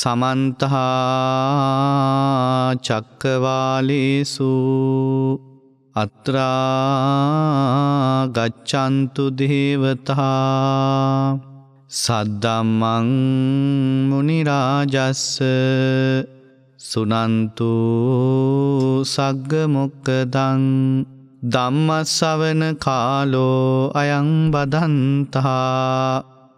සමන්තහා චක්කවාලේසු අත්‍රා ගච්ඡන්තු දේවතා සද්දම්මං මුනිරාජස්ස සුනන්තු සග්ගමොක්කදං ධම්මස්සවන කාලෝ අයං බදන්තා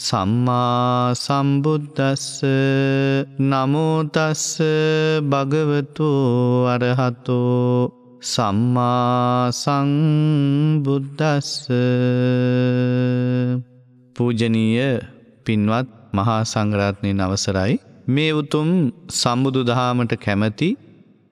සම්මා සම්බුද්ධස්ස නමෝතස්ස භගවතු අරහතෝ සම්මා සංබුද්ධස්ස පූජනීය පින්වත් මහා සංග්‍රාත්නය නවසරයි මේ උතුම් සම්බුදු දහාමට කැමැති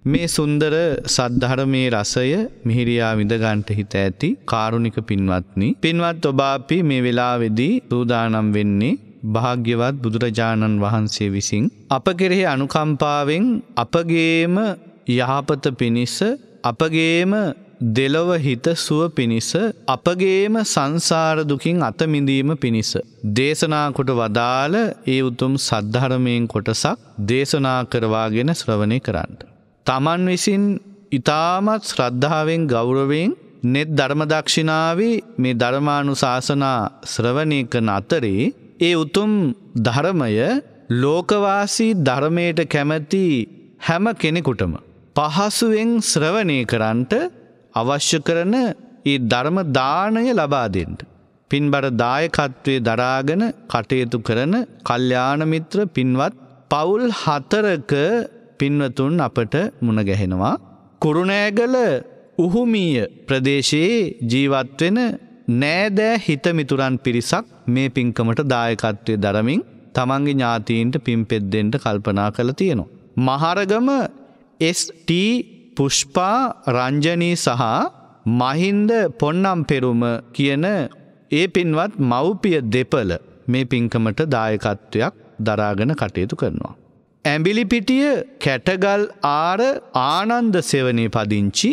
මේ සුන්දර සද්ධහරමේ රසය මිහිරයා විදගන්ට හිත ඇති කාරුණික පින්වත්නි. පින්වත් ඔබාපි මේ වෙලාවෙදී දූදානම් වෙන්නේ භාග්‍යවත් බුදුරජාණන් වහන්සේ විසින්. අප කෙරෙහි අනුකම්පාවෙන් අපගේම යහපත පිණිස අපගේම දෙලොව හිත සුව පිණිස අපගේම සංසාර දුකින් අතමිඳීම පිණිස. දේශනා කොට වදාළ ඒ උතුම් සද්ධහරමයෙන් කොටසක් දේශනා කරවාගෙන ශ්‍රවණය කරන්න. තමන් විසින් ඉතාමත් ශ්‍රද්ධාවෙන් ගෞරවෙන් නෙත් ධර්මදක්ෂිනාවේ මේ ධර්මානු ශාසනා ශ්‍රවණය කන අතරේ ඒ උතුම් ධර්මය ලෝකවාසී ධර්මයට කැමැති හැම කෙනෙකුටම පහසුවෙන් ශ්‍රවණය කරන්නට අවශ්‍ය කරන ඒ ධර්ම දාණය ලබා දෙන්න. පින්බර දායකත්වයේ දරාගෙන කටයුතු කරන කල්යාණ මිත්‍ර පින්වත් පවුල් හතරක පින්වතුන් අපට මුණගැහෙනවා. කුරුණෑගල උහුමීය ප්‍රදේශයේ ජීවත්වෙන නෑදෑ හිතමිතුරන් පිරිසක් මේ පින්කමට දායකත්වය දරමින් තමන්ගේ ඥාතීන්ට පින්පෙද්දෙන්ට කල්පනා කළ තියෙනවා. මහරගම ST පුෂ්පා රංජනී සහ මහින්ද පොන්නම් පෙරුම කියන ඒ පින්වත් මව්පිය දෙපල මේ පින්කමට දායකත්වයක් දරාගෙන කටයුතු කරනවා. ඇඹිලිපිටිය කැටගල් ආර ආනන්ද සෙවනය පදිංචි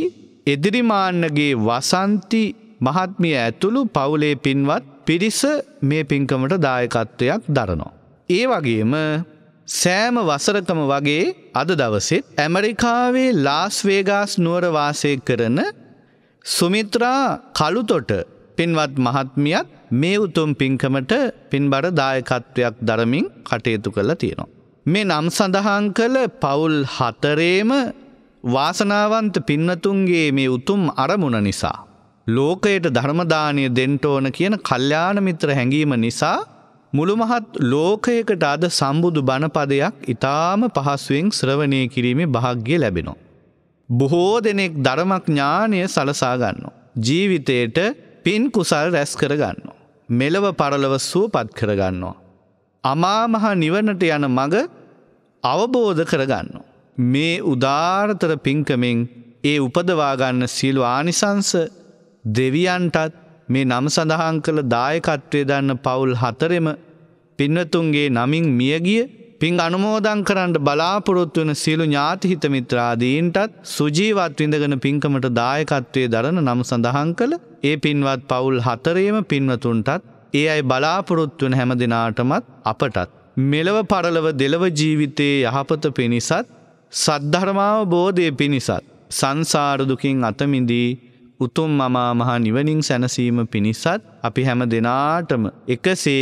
එදිරිමාන්නගේ වසන්ති මහත්මිය ඇතුළු පවුලේ පින්වත් පිරිස මේ පින්කමට දායකත්වයක් දරනවා. ඒ වගේම සෑම වසරකම වගේ අද දවසෙත් ඇමරිකාවේ ලාස් වේගාස් නුවරවාසය කරන සුමිත්‍රා කළුතොට පින්වත් මහත්මියත් මේ උතුම් පින්කමට පින්බර දායකත්වයක් දරමින් කටයුතු කළ තියෙනවා. මේ නම් සඳහන් කළ පවුල් හතරේම වාසනාවන්ත පින්නතුන්ගේ මේ උතුම් අරමුණ නිසා. ලෝකයට ධර්මදානය දෙන්ට ඕන කියන කල්්‍යාන මිත්‍ර හැඟීම නිසා මුළුමහත් ලෝකයකට අද සම්බුදු බණපදයක් ඉතාම පහස්ුවෙන් ශ්‍රවණය කිරීමේ භාග්‍ය ලැබෙනවා. බොහෝ දෙනෙක් ධර්මඥානය සලසාගන්න. ජීවිතයට පින් කුසල් රැස් කරගන්න. මෙලව පරලව සුවපත් කරගන්නවා. අමාමහා නිවනට යන මඟ අවබෝධ කරගන්න. මේ උදාර්ථර පින්කමෙන් ඒ උපදවාගන්න සියලු ආනිසංස දෙවියන්ටත් මේ නම සඳහන් කළ දායකත්වය දන්න පවුල් හතරෙම පින්නතුන්ගේ නමින් මියගිය පින් අනුමෝදන් කරන්න බලාපොරොත්තු වන සියලු ඥාතිහිතමිත්‍රාදීන්ටත් සුජීවත් විඳගෙන පින්කමට දායකත්වය දරන නම් සඳහන් කළ ඒ පින්වත් පවුල් හතරේම පින්වතුන්ටත් ඒ අයි බලාපොරොත්තුවන හැම දෙනාටමත් අපටත්. මෙලව පරලව දෙලව ජීවිතයේ යහපත පිණිසත් සද්ධර්මාව බෝධය පිණිසත් සංසාරදුකින් අතමිදී උතුම් මමා මහා නිවනින් සැනසීම පිණිසත් අපි හැම දෙනාටම එකසේ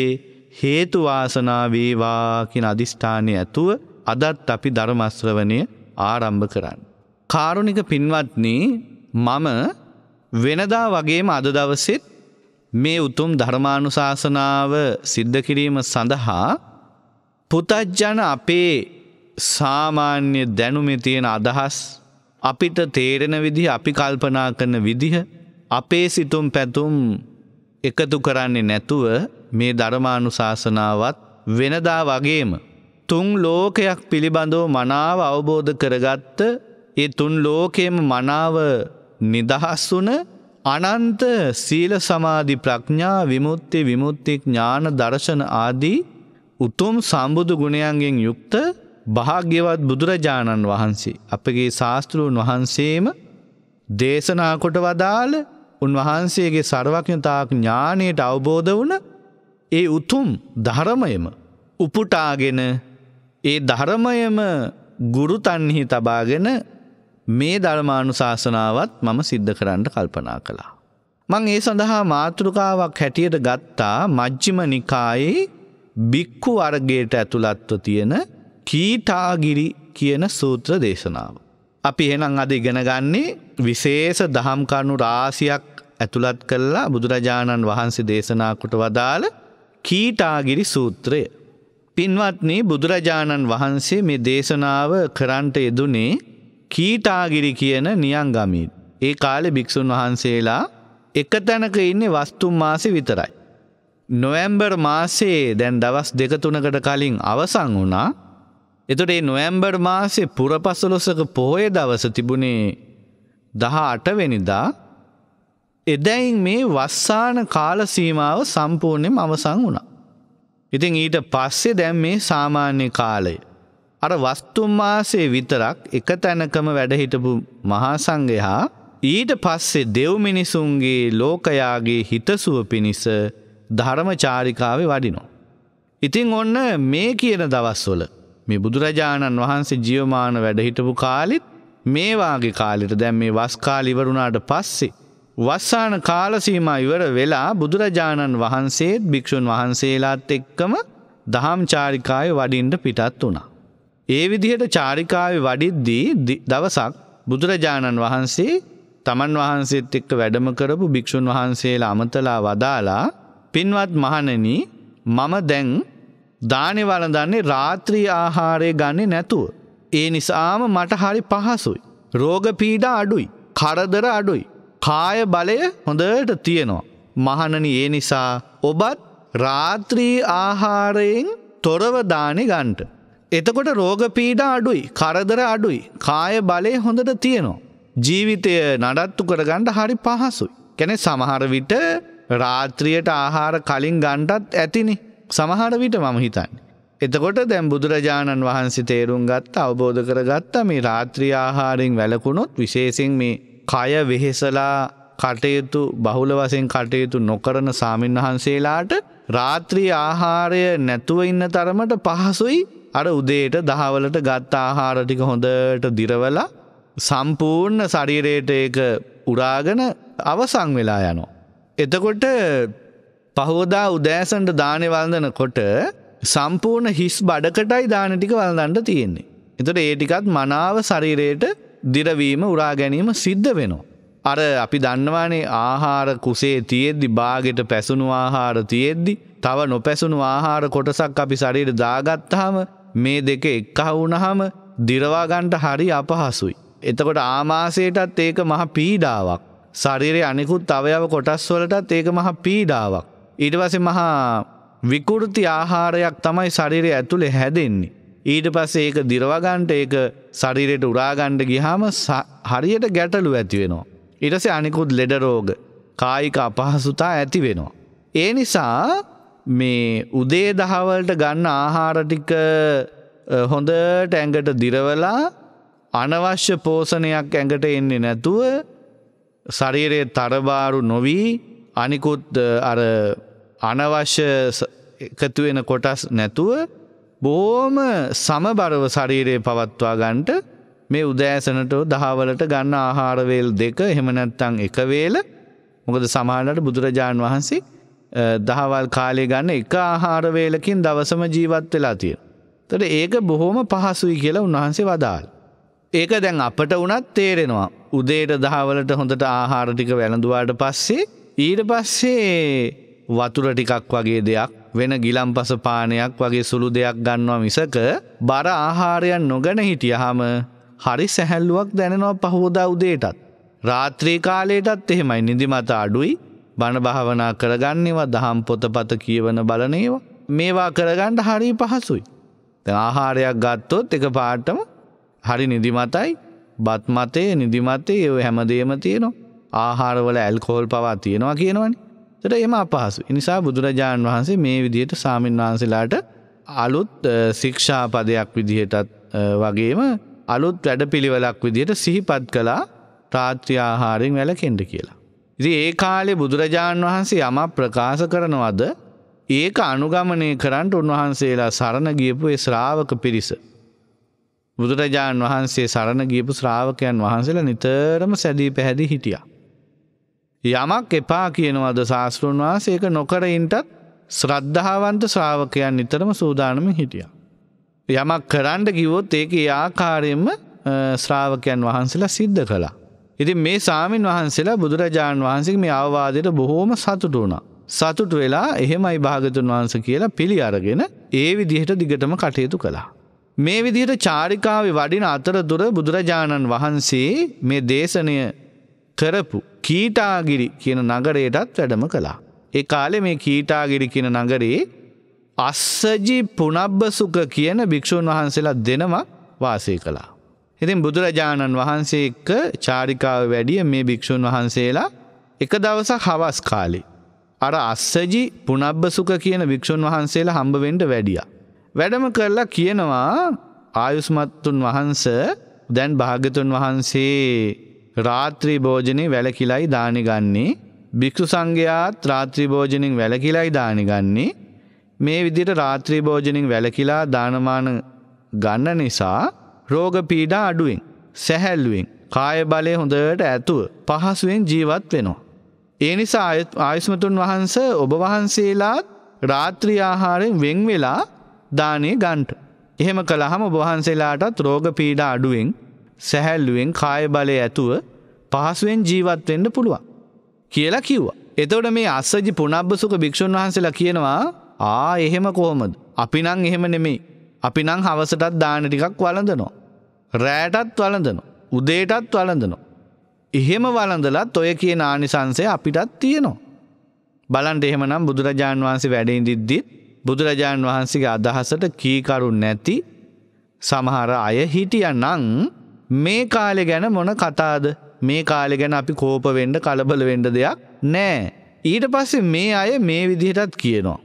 හේතුවාසනාවේවාකින අධිෂ්ඨානය ඇතුව අදත් අපි ධර්මස්්‍රවනය ආරම්භ කරන්න. කාරුණික පින්වත්නී මම වෙනදා වගේම අද දවසෙත් මේ උතුම් ධර්මානුශාසනාව සිද්ධ කිරීම සඳහා පුතජ්ජන අපේ සාමාන්‍ය දැනුමෙ තියෙන අදහස් අපිට තේරෙන විදිහ අපි කල්පනා කරන විදිහ අපේ සිතුම් පැතුම් එකතු කරන්නේ නැතුව මේ ධර්මානු ශාසනාවත් වෙනදා වගේම. තුන් ලෝකයක් පිළිබඳව මනාව අවබෝධ කරගත්ත ඒ තුන් ලෝකේම මනාව නිදහස් වන අනන්ත සීල සමාධි ප්‍රඥා විමුත්ති විමුත්තික් ඥාන දර්ශන ආදී උතුම් සම්බුදු ගුණයන්ගෙන් යුක්ත භාග්‍යවත් බුදුරජාණන් වහන්සේ. අපගේ ශාස්තෘූන් වහන්සේම දේශනාකොට වදාළ උන්වහන්සේගේ සර්වඥතාක් ඥානයට අවබෝධ වන ඒ උතුම් ධරමයම උපුටාගෙන ඒ ධරමයම ගුරුතන්හි තබාගෙන මේ ධර්මානු ශාසනාවත් මම සිද්ධ කරන්න කල්පනා කළා. මං ඒ සඳහා මාතෘකාවක් හැටියට ගත්තා මජ්ජිම නිකායේ බික්කු වර්ගයට ඇතුළත්ව තියෙන කීටාගිරි කියන සූත්‍ර දේශනාව. අපි එහෙනම් අද ඉගෙනගන්නේ විශේෂ දහම් කරුණු රාසියක් ඇතුළත් කල්ලා බුදුරජාණන් වහන්සේ දේශනාකොට වදාළ කීටාගිරි සූත්‍රය. පින්වත්නි බුදුරජාණන් වහන්සේ මේ දේශනාව කරන්ට යෙදුනේ කීටාගිරි කියන නියංගමීන්. ඒ කාලෙ භික්‍ෂූන් වහන්සේලා එක තැනක ඉන්නේ වස්තුම් මාසෙ විතරයි. නොවැම්බර් මාසේ දැන් දවස් දෙකතුනකට කලින් අවසං වුණා එතුට ඒ නොවැම්බර් මාසේ පුරපසලොසක පොහොය දවස තිබුණේ දහ අටවෙනිදා එදැයින් මේ වස්සාන කාල සීමාව සම්පූර්ණයෙන් අවසං වුණා. ඉතින් ඊට පස්සේ දැම් මේ සාමාන්‍ය කාලය. අර වස්තුම්මාසේ විතරක් එක තැනකම වැඩහිටපු මහාසංගය හා ඊට පස්සේ දෙව් මිනිසුන්ගේ ලෝකයාගේ හිතසුව පිණිස ධර්ම චාරිකාවේ වඩිනෝ. ඉතිං ඔන්න මේ කියන දවස්වල මේ බුදුරජාණන් වහන්සේ ජියවමාන වැඩහිටපු කාලිත් මේවාගේ කාලිට දැම් මේ වස්කාලිවරුණාට පස්සේ. වස්සාන කාලසීම ඉවර වෙලා බුදුරජාණන් වහන්සේත් භික්‍ෂූන් වහන්සේලාත් එක්කම දහම් චාරිකාය වඩින්ට පිටත් වුණා. ඒ විදිහට චාරිකාව වඩිද්දී දවසක් බුදුරජාණන් වහන්සේ තමන් වහන්සේත් එක්ක වැඩම කරපු භික්‍ෂූන් වහන්සේලා අමතලා වදාලා පින්වත් මහණෙන මම දැන් දානෙ වලඳන්නේ රාත්‍රී ආහාරය ගන්නේ නැතුව. ඒ නිසාම මට හරි පහසුයි. රෝග පීඩා අඩුයි. කරදර අඩුයි. කාය බලය හොඳට තියෙනවා. මහණනි ඒ නිසා ඔබත් රාත්‍රී ආහාරයෙන් තොරව දානෙ ගන්නට. එතකොට රෝග පීඩා අඩුයි, කරදර අඩුයි, කාය බලය හොඳට තියෙනවා. ජීවිතය නඩත්තු කරගන්න හරි පහසුයි. කියන්නේ සමහර විට රාත්‍රියට ආහාර කලින් ගණ්ටත් ඇතිනි සමහරවිට මම හිතන්න. එතකොට දැම් බුදුරජාණන් වහන්සේ තේරුම් ගත්ත අවබෝධ කර ගත්ත මේ රාත්‍රී ආහාරෙන් වැලකුණොත් විශේසින් මේ කය වෙහෙසලා කටයුතු බහුල වසෙන් කටයුතු නොකරන සාමීන් වහන්සේලාට රාත්‍රී ආහාරය නැතුව ඉන්න තරමට පහසුයි අර උදේට දහවලට ගත්ත ආහාර ටික හොඳට දිරවලා සම්පූර්ණ ශරීරයට ඒක උරාගෙන අවසං වෙලා යනවා. එතකොට පහෝදා උදෑසන්ට දානය වල්දන කොට සම්පූර්ණ හිස් බඩකටයි දානටික වල්දන්ට තියෙන්නේ. එතට ඒටිකත් මනාව සරීරයට දිරවීම උරා ගැනීම සිද්ධ වෙනවා. අර අපි දන්නවානේ ආහාර කුසේ තියෙද්දි බාගෙට පැසුණු ආහාර තියෙද්දි තව නොපැසුණු ආහාර කොටසක් අපි සරීර දාගත්තාම මේ දෙක එක්කහවුනහම දිරවාගන්ට හරි අපහසුයි. එතකොට ආමාසයටත් ඒක මහ පීඩාවක්. ශරීරයේ අනිකුත් අවයව කොටස් වලටත් ඒක මහා පීඩාවක්. ඊට පස්සේ මහා විකෘති ආහාරයක් තමයි ශරීරය ඇතුළේ හැදෙන්නේ. ඊට පස්සේ ඒක දිරවගන්ට ඒක ශරීරයට උරාගණ්ඩ ගිහාම හරියට ගැටලු ඇති වෙනවා. ඉටසේ අනිකුත් ලෙඩරෝග කායික අපහසුතා ඇති වෙනවා. ඒ නිසා මේ උදේ දහවලට ගන්න ආහාරටික හොඳට ඇඟට දිරවලා අනවශ්‍ය පෝසණයක් ඇඟට එන්නේ නැතුව ශරීරයේ තරබාරු නොවී අනිකුත් අර අනවශ්‍ය එකතුවෙන කොටස් නැතුව බෝම සමබරව ශරීරයේ පවත්වා ගන්ට මේ උදෑසනට දහවලට ගන්න ආහාරවේල් දෙක එහෙමනැත්තං එකවේල මොකද සමානට බුදුරජාණන් වහන්සේ දහවල් කාලේ ගන්න එක ආහාරවේලකින් දවසම ජීවත් වෙලා තිය. තට ඒක බොහෝම පහසුයි කියලා උන්වහන්සේ වදාල්. ඒක දැන් අපට වනත් තේරෙනවා. උදේට දහවලට හොඳට ආහාරටික වැළඳවාට පස්සේ ඊට පස්සේ වතුර ටිකක් වගේ දෙයක් වෙන ගිලම් පස පානයක් වගේ සුළු දෙයක් ගන්නවා මිසක බර ආහාරයන් නොගැන හිටියහම හරි සැහැල්ලුවක් දැනෙනවා පහෝදා උදේටත්. රාත්‍රී කාලයටත් එහෙමයි නිදිමත අඩුයි බණ භාවනා කරගන්නවා දහම් පොතපත කියවන බලනේවා මේවා කරගන්නට හරි පහසුයි. ආහාරයක් ගත්තොත් එක පාටම හරි නිදිමතයි බත්මතය නිදිමතේ ඒ හැමදේම තියෙනවා ආහාරවල ඇල්කෝල් පවා තියෙනවා කියනවනි තට එම අපහසු නිසා බුදුරජාණන් වහන්සේ මේ විදියට සාමීන් වහන්සේලාට අලුත් ශික්ෂාපදයක් විදිහටත් වගේම අලුත් වැඩ පිළිවෙලක් විදියට සිහිපත් කළා ප්‍රාත්‍රී ආහාරෙන් වැල කෙන්ඩ කියලා. ඉති ඒ කාලේ බුදුරජාණන් වහන්සේ යම ප්‍රකාශ කරනවද ඒක අනුගමනය කරන්නට උන්වහන්සේලා සරණ ගියපු ශ්‍රාවක පිරිස බුදුරජාණන් වහන්සේ සරණ ගියපු ශ්‍රාවකයන් වහන්සේලා නිතරම සැදී පැහැදි හිටිය. යමක් එපා කියනවද ශාස්තෘන් වහන්සේක නොකරයින්ටත් ශ්‍රද්ධාවන්ත ශ්‍රාවකයන් නිතරම සූදානම හිටිය. යමක් කරන්ඩ කිවොත් ඒක ආකාරයෙන්ම ශ්‍රාවකයන් වහන්සේලා සිද්ධ කලා. ඉතින් මේ සාමීන් වහන්සේලා බුදුරජාණන් වහන්සේ මේ අවවාදයට බොහෝම සතුට වුණා. සතුට වෙලා එහෙමයි භාගතුන් වහන්ස කියලා පිළි අරගෙන ඒ විදිහට දිගටම කටයුතු කලා. මේ විදිහට චාරිකාව වඩින අතරදුර බුදුරජාණන් වහන්සේ මේ දේශනය කරපු කීටාගිරි කියන නගරයටත් වැඩම කළා. ඒ කාලෙ මේ කීටාගිරි කියන නගරේ අස්සජි පුනබ්බසුක කියන භික්‍ෂූන් වහන්සේලා දෙනමක් වාසය කළා. ඉතින් බුදුරජාණන් වහන්සේ එක්ක චාරිකාව වැඩිය මේ භික්‍ෂූන් වහන්සේලා එක දවසක් හවස් කාලි. අර අස්සජි පුනබ්බසුක කියන භික්‍ෂූන් වහන්සේලා හම්බවෙන්ට වැඩියා. වැඩම කරලා කියනවා ආයුස්මත්තුන් වහන්ස දැන් භාගතුන් වහන්සේ රාත්‍රී භෝජනය වැලකිලයි දානිගන්නේ භික්‍ෂු සංඝයාත් රාත්‍රී භෝජනින් වැලකිලයි දානිගන්නේ මේ විදිට රාත්‍රී භෝජනින් වැලකිලා දානමාන ගන්න නිසා රෝග පීඩා අඩුවෙන් සැහැල්ලුවෙන් කාය බලය හොඳට ඇතුව පහසුවෙන් ජීවත් වෙනවා. ඒ නිසා ආයුස්මතුන් වහන්ස ඔබ වහන්සේලාත් රාත්‍රී ආහාරෙන් වෙන් වෙලා දානය ගන්ට. එහෙම කළහම බොහන්සේලාටත් රෝග පීඩ අඩුවෙන් සැහැල්ලුවෙන් කාය බලය ඇතුව පහසුවෙන් ජීවත්වෙන්ඩ පුළුවන්. කියලා කිව්වා. එතවට මේ අස්සජි පුනබ්බසුක භික්‍ෂූන් වහන්සේලා කියනවා ආ එහෙම කොහොමද. අපි නං එහෙම නෙමෙයි. අපි නං හවසටත් දාන ටිකක් වලඳනවා. රෑටත් වලඳන. උදේටත් වලඳනවා. එහෙම වලඳලත් ඔය කිය නානිසංසය අපිටත් තියෙනවා. බලන්ට එහෙමනම් බුදුරජාණන් වහන්සේ වැඩෙන් දිද්දිත් බුදුරජාණන් වහන්සේගේ අදහසට කීකරු නැති සමහර අය හිටිය නං මේ කාලෙ ගැන මොන කතාද මේ කාලෙ ගැන අපි කෝපවෙන්ඩ කලබල වෙන්ඩ දෙයක් නෑ. ඊට පස්සේ මේ අය මේ විදිහටත් කියනවා.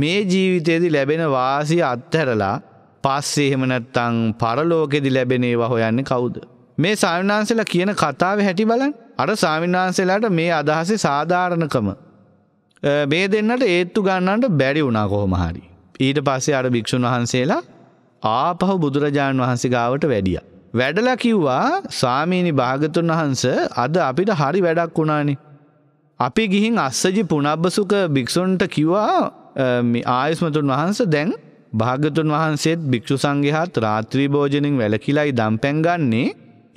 මේ ජීවිතයේදි ලැබෙන වාසිය අත්හැරලා පස්සේ එහෙමනැත්තං පරලෝකෙදි ලැබෙනේවා හොයන්නේ කවුද. මේ සාවිනාන්සලා කියන කතාව හැටි බලන් අර සාවිනාන්සලාට මේ අදහසේ සාධාරණකම මේ දෙන්නට ඒත්තු ගන්නට බැරි වුණා කොහොමහරි. ඊට පස්සේ අර භික්‍ෂූන් වහන්සේලා ආපහු බුදුරජාණන් වහන්සේ ගාවට වැඩිය. වැඩල කිව්වා ස්වාමීණි භාගතුන් වහන්ස අද අපිට හරි වැඩක් වුණානේ. අපි ගිහින් අස්සජි පුනබ්බසුක භික්‍ෂුන්ට කිව්වා ආයුස්මතුන් වහන්ස දැන් භාගතුන් වහන්සේත් භික්‍ෂු සංගහත් රාත්‍රී භෝජනින් වැලකිලයි දම් පැන්ගන්නේ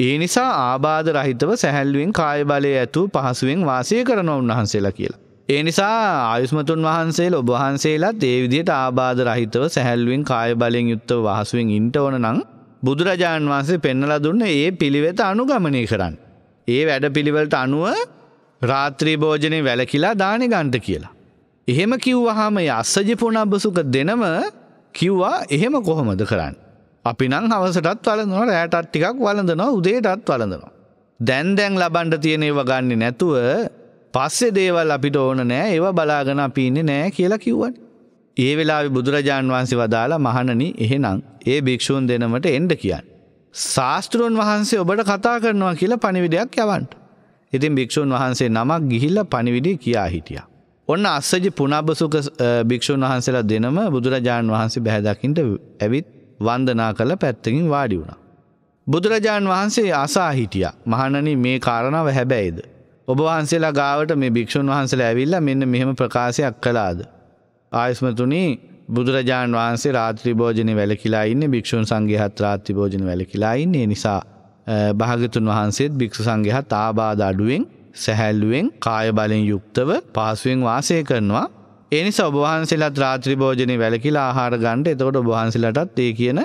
ඒ නිසා ආබාධ රහිතව සැහැල්ලුවෙන් කායබලය ඇතු පහසුවෙන් වාසය කරන උන්වහන්සේලා කියලා. ඒ නිසා ආයුස්මතුන් වහන්සේ ඔබවහන්සේලාත් ඒ විදියට ආබාධ රහිතව සැහැල්ලුවෙන් කාය බලෙන් යුත්තව වහසුවෙන් ඉන්ට ඕන නම් බුදුරජාණන් වහන්සේ පෙන්නලා දුන්න ඒ පිළිවෙත අනුගමනය කරන්න. ඒ වැඩ පිළිවෙලට අනුව රාත්‍රී භෝජනය වැලකිලා දානි ගන්ට කියලා. එහෙම කිව්වහම අස්සජිපුුණ අබසුක දෙනම කිව්වා එහෙම කොහොමද කරන්න. අපි නං හවසටත් වලඳනවා රෑටත් ටිකක් වලඳනවා උදේටත් වලඳනවා. දැන් දැන් ලබන්ට තියනේ වගන්නේ නැතුව පස්සෙ දේවල් අපිට ඕන නෑ ඒවා බලාගෙන අපින්නේ නෑ කියලා කිව්වන්. ඒ වෙලා බුදුරජාණන් වහන්සේ වදාලා මහණන එහෙනම් ඒ භික්‍ෂූන් දෙනමට එන්ඩ කියන්න. ශාස්තෘන් වහන්සේ ඔබට කතා කරනවා කියලා පනිවිඩයක් යවන්ට. ඉතින් භික්‍ෂූන් වහන්සේ නමක් ගිහිල්ල පනිවිඩි කියා හිටිය. ඔන්න අස්සජි පුනබසුක භික්‍ෂූන් වහන්සේලා දෙනම බුදුරජාණන් වහන්සේ බැහැදකින්ට ඇවිත් වන්දනා කළ පැත්තකින් වාඩි වුණා. බුදුරජාණන් වහන්සේ අසා හිටිය මහණනි මේ කාරණාව හැබැයිද. ඔබ වහන්සේලා ගාවට මේ භික්‍ෂූන් වහන්සල ඇවිල්ල මෙන්න මෙහෙම ප්‍රකාශයක් කලාද. ආයස්මතුනී බුදුරජාණන් වහන්සේ රාත්‍රිභෝජන වැලකිලා ඉන්න භික්‍ෂූන් සංගේහත් රාත්‍රිභෝජන වැලකිලා ඉන්නේ නිසා භාගතුන් වහන්සේත් භික්‍ෂ සංගේහත් ආබාධ අඩුවෙන් සැහැල්ලුවෙන් කාය බලෙන් යුක්තව පාසුවෙන් වාසය කරනවා. එනිස ඔබහන්සේලත් රාත්‍රිභෝජනය වැලකිලා ආහාර ගණ්ඩ එතකොට ඔබහන්සලටත් ඒ කියන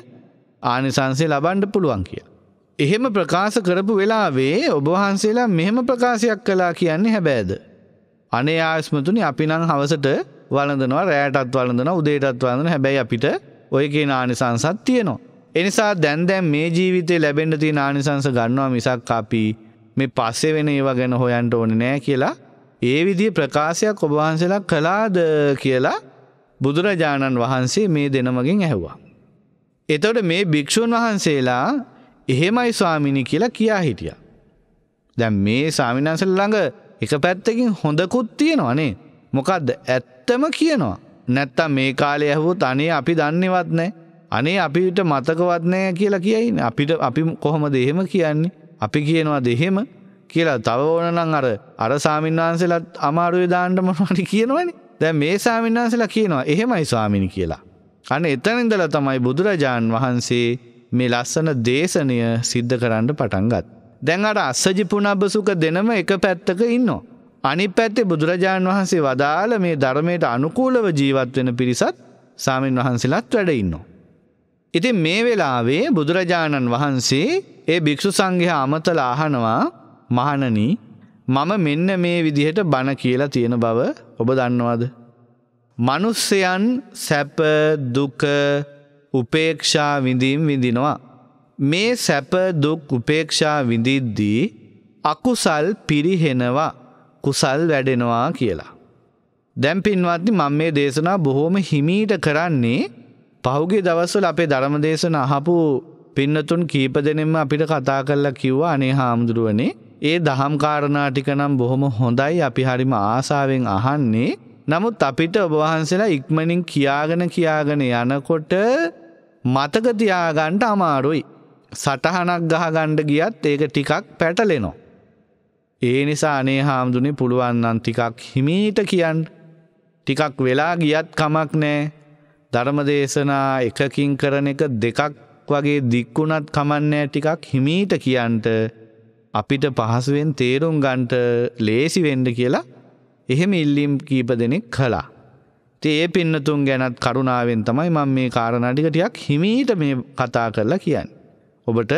ආනිසංසේ ලබන්ඩ පුළුවන් කියලා. එහෙම ප්‍රකාශ කරපු වෙලාවේ ඔබවහන්සේලා මෙහෙම ප්‍රකාශයක් කලා කියන්නේ හැබෑද. අනේ ආයස්මතුනි අපි නං හවසට වලඳනවා රෑටත් වලඳන උදේටත් වලඳන හැබැයි අපිට ඔය කිය නානිසංසත් තියෙනවා. එනිසා දැන්දැම් මේ ජීවිතය ලැබෙන්ඩ ති නානිසංස ගන්නවා මිසක් අපි මේ පස්සෙ වෙන ඒවා ගැන හොයන්ට ඕන නෑ කියලා ඒ විදි ප්‍රකාශයක් ඔබවහන්සේලා කලාද කියලා බුදුරජාණන් වහන්සේ මේ දෙනමගින් ඇහවා. එතවට මේ භික්‍ෂූන් වහන්සේලා එහෙමයි ස්වාමිනි කියලා කියා හිටියා. දැන් මේ ස්වාමිනාසල ළඟ එක පැත්තකින් හොඳකුත් තියෙනවනේ. මොකද්ද ඇත්තම කියනවා. නැත්තම් මේ කාලේ ඇහුවොත් අනේ අපි දන්නේවත් නැහැ. අනේ අපිට මතකවත් නැහැ කියලා කියයි. අපිට අපි කොහොමද එහෙම කියන්නේ? අපි කියනවාද එහෙම? කියලා තව ඕනනම් අර අර ස්වාමින්වහන්සේලාත් අමාරුවේ දාන්න මොනවද කියනවනේ. දැන් මේ ස්වාමින්වහන්සේලා කියනවා එහෙමයි ස්වාමිනී කියලා. අනේ එතන ඉඳලා තමයි බුදුරජාන් වහන්සේ මේ ලස්සන දේශනය සිද්ධ කරන්න පටන්ගත්. දැන් අට අස්සජිපුනබසුක දෙනම එක පැත්තක ඉන්නවා. අනි පැත්තේ බුදුරජාණන් වහන්සේ වදාළ මේ ධර්මයට අනුකූලව ජීවත් වෙන පිරිසත් සාමීන් වහන්සේලත් වැඩඉන්නවා. ඉතින් මේ වෙලාවේ බුදුරජාණන් වහන්සේ ඒ භික්‍ෂු සංඝය අමතල අහනවා මහනනී මම මෙන්න මේ විදිහට බණ කියලා තියෙන බව ඔබ දන්නවාද. මනුස්සයන් සැප දුක උපේක්ෂා විඳීම් විඳිනවා. මේ සැප දුක් උපේක්ෂා විඳිද්දී අකුසල් පිරිහෙනවා කුසල් වැඩෙනවා කියලා. දැම් පින්වත්ති මං මේ දේශනා බොහෝම හිමීට කරන්නේ පහුගේ දවස්වල අපේ ධර්ම දේශන අහපු පින්නතුන් කීප දෙනෙම අපිට කතා කරලා කිව්වා අනේ හාමුදුරුවනේ ඒ දහම් කාරණාටික නම් බොහොම හොඳයි අපි හරිම ආසාවෙන් අහන්නේ නමුත් අපිට ඔබවහන්සේලා ඉක්මනින් කියාගෙන කියාගෙන යනකොට මතකතියාගන්ට අමාරුයි. සටහනක් ගහගණ්ඩ ගියත් ඒක ටිකක් පැටලෙනවා. ඒ නිසා අනේ හාමුදුනේ පුළුවන්නන් ටිකක් හිමීට කියන්න. ටිකක් වෙලා ගියත් කමක් නෑ ධර්මදේශනා එකකින් කරන එක දෙකක් වගේ දික්කුණත් කමන්නෑ ටිකක් හිමීට කියන්ට අපිට පහසුවෙන් තේරුම් ගන්ට ලේසි වෙන්ඩ කියලා එහෙම ඉල්ලිම් කීප දෙනෙක් කලා. ඒ පින්නතුන් ගැනත් කරුණාවෙන් තමයි මං මේ කාරණටිකටයක් හිමීට මේ කතා කරලා කියන්න. ඔබට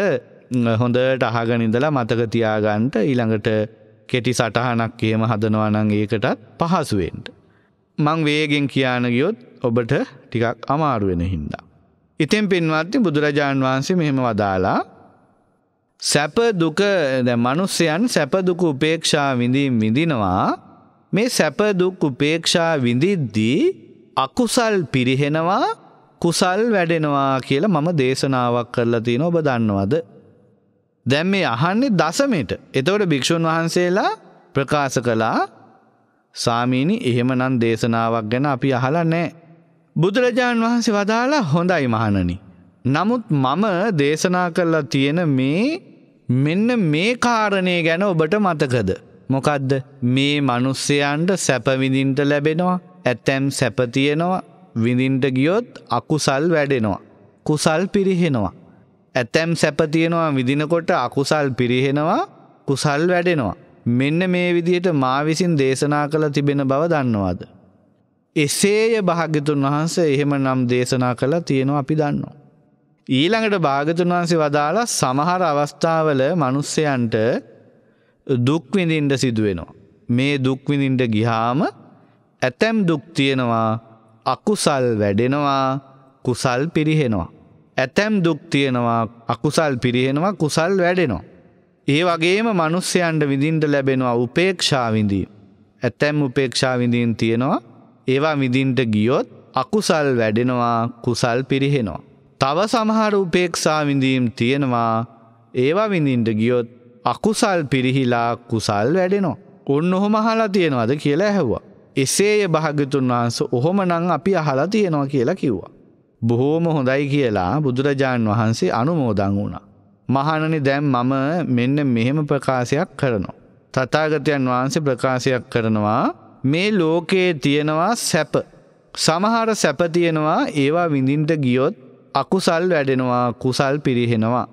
හොඳට අහගනිදලා මතක තියාගන්ට ඊළඟට කෙටි සටහනක් කියම හදනවනං ඒකටත් පහසුවෙන්ට. මං වේගෙන් කියාන ගියොත් ඔබට ටිකක් අමාරුවෙන හින්දා. ඉතින් පින්වත්ති බුදුරජාණන් වහන්සේ මෙහෙම වදාලා සැප දුක මනුස්සයන් සැපදුක උපේක්ෂා විඳීම් විඳිනවා මේ සැපදුක් උපේක්ෂා විඳිද්දී අකුසල් පිරිහෙනවා කුසල් වැඩෙනවා කියලා මම දේශනාවක් කරලා තියෙන ඔබ දන්නවද. දැම් මේ අහන්නේ දසමට එතවට භික්‍ෂූන් වහන්සේලා ප්‍රකාශ කළා සාමීනි එහෙමනන් දේශනාවක් ගැන අපි අහලා නෑ. බුදුරජාණන් වහන්සේ වදාලා හොඳයි මහණනි. නමුත් මම දේශනා කරලා තියෙන මේ මෙන්න මේ කාරණය ගැන ඔබට මතකද. මොකදද මේ මනුස්සයන්ට සැපවිඳින්ට ලැබෙනවා ඇතැම් සැපතියෙනවා විඳින්ට ගියොත් අකුසල් වැඩෙනවා. කුසල් පිරිහෙනවා. ඇතැම් සැපතියෙනවා විදිනකොට අකුසල් පිරිහෙනවා කුසල් වැඩෙනවා. මෙන්න මේ විදියට මා විසින් දේශනා කළ තිබෙන බව දන්නවාද. එසේය භාග්‍යතුන් වහන්ස එහෙම නම් දේශනා කළ තියෙනවා අපි දන්නවා. ඊළඟට භාගතුන් වහන්සේ වදාලා සමහර අවස්ථාවල මනුස්සයන්ට දුක්විඳින්ට සිදුවෙනවා. මේ දුක්විඳින්ට ගිහාම ඇතැම් දුක්තියෙනවා අකුසල් වැඩෙනවා කුසල් පිරිහෙනවා. ඇතැම් දුක්තියෙනවා අකුසල් පිරිහෙනවා කුසල් වැඩෙනවා. ඒ වගේම මනුස්්‍යයන්ට විඳින්ට ලැබෙනවා උපේක්ෂාවිඳී. ඇතැම් උපේක්ෂාවිඳීන් තියෙනවා ඒවා විඳින්ට ගියොත් අකුසල් වැඩෙනවා කුසල් පිරිහෙනවා. තව සමහර උපේක්ෂාවිඳීම් තියෙනවා ඒවා විඳින්ට ගියොත් අකුසල් පිරිහිලා කුසල් වැඩෙනෝ. ඔන්න ඔහොම අහලා තියෙනවද කියලා ඇහැව්වා. එසේය භාගතුන් වහන්ස ඔහොම නං අපි අහලා තියෙනවා කියලා කිව්වා. බොහෝම හොඳයි කියලා බුදුරජාණන් වහන්සේ අනුමෝදං වුණා. මහණනි දැන් මම මෙන්න මෙහෙම ප්‍රකාශයක් කරනවා. තථාගතයන් වහන්සේ ප්‍රකාශයක් කරනවා මේ ලෝකයේ තියෙනවා සැප. සමහර සැප තියෙනවා ඒවා විඳින්ට ගියොත් අකුසල් වැඩෙනවා කුසල් පිරිහෙනවා.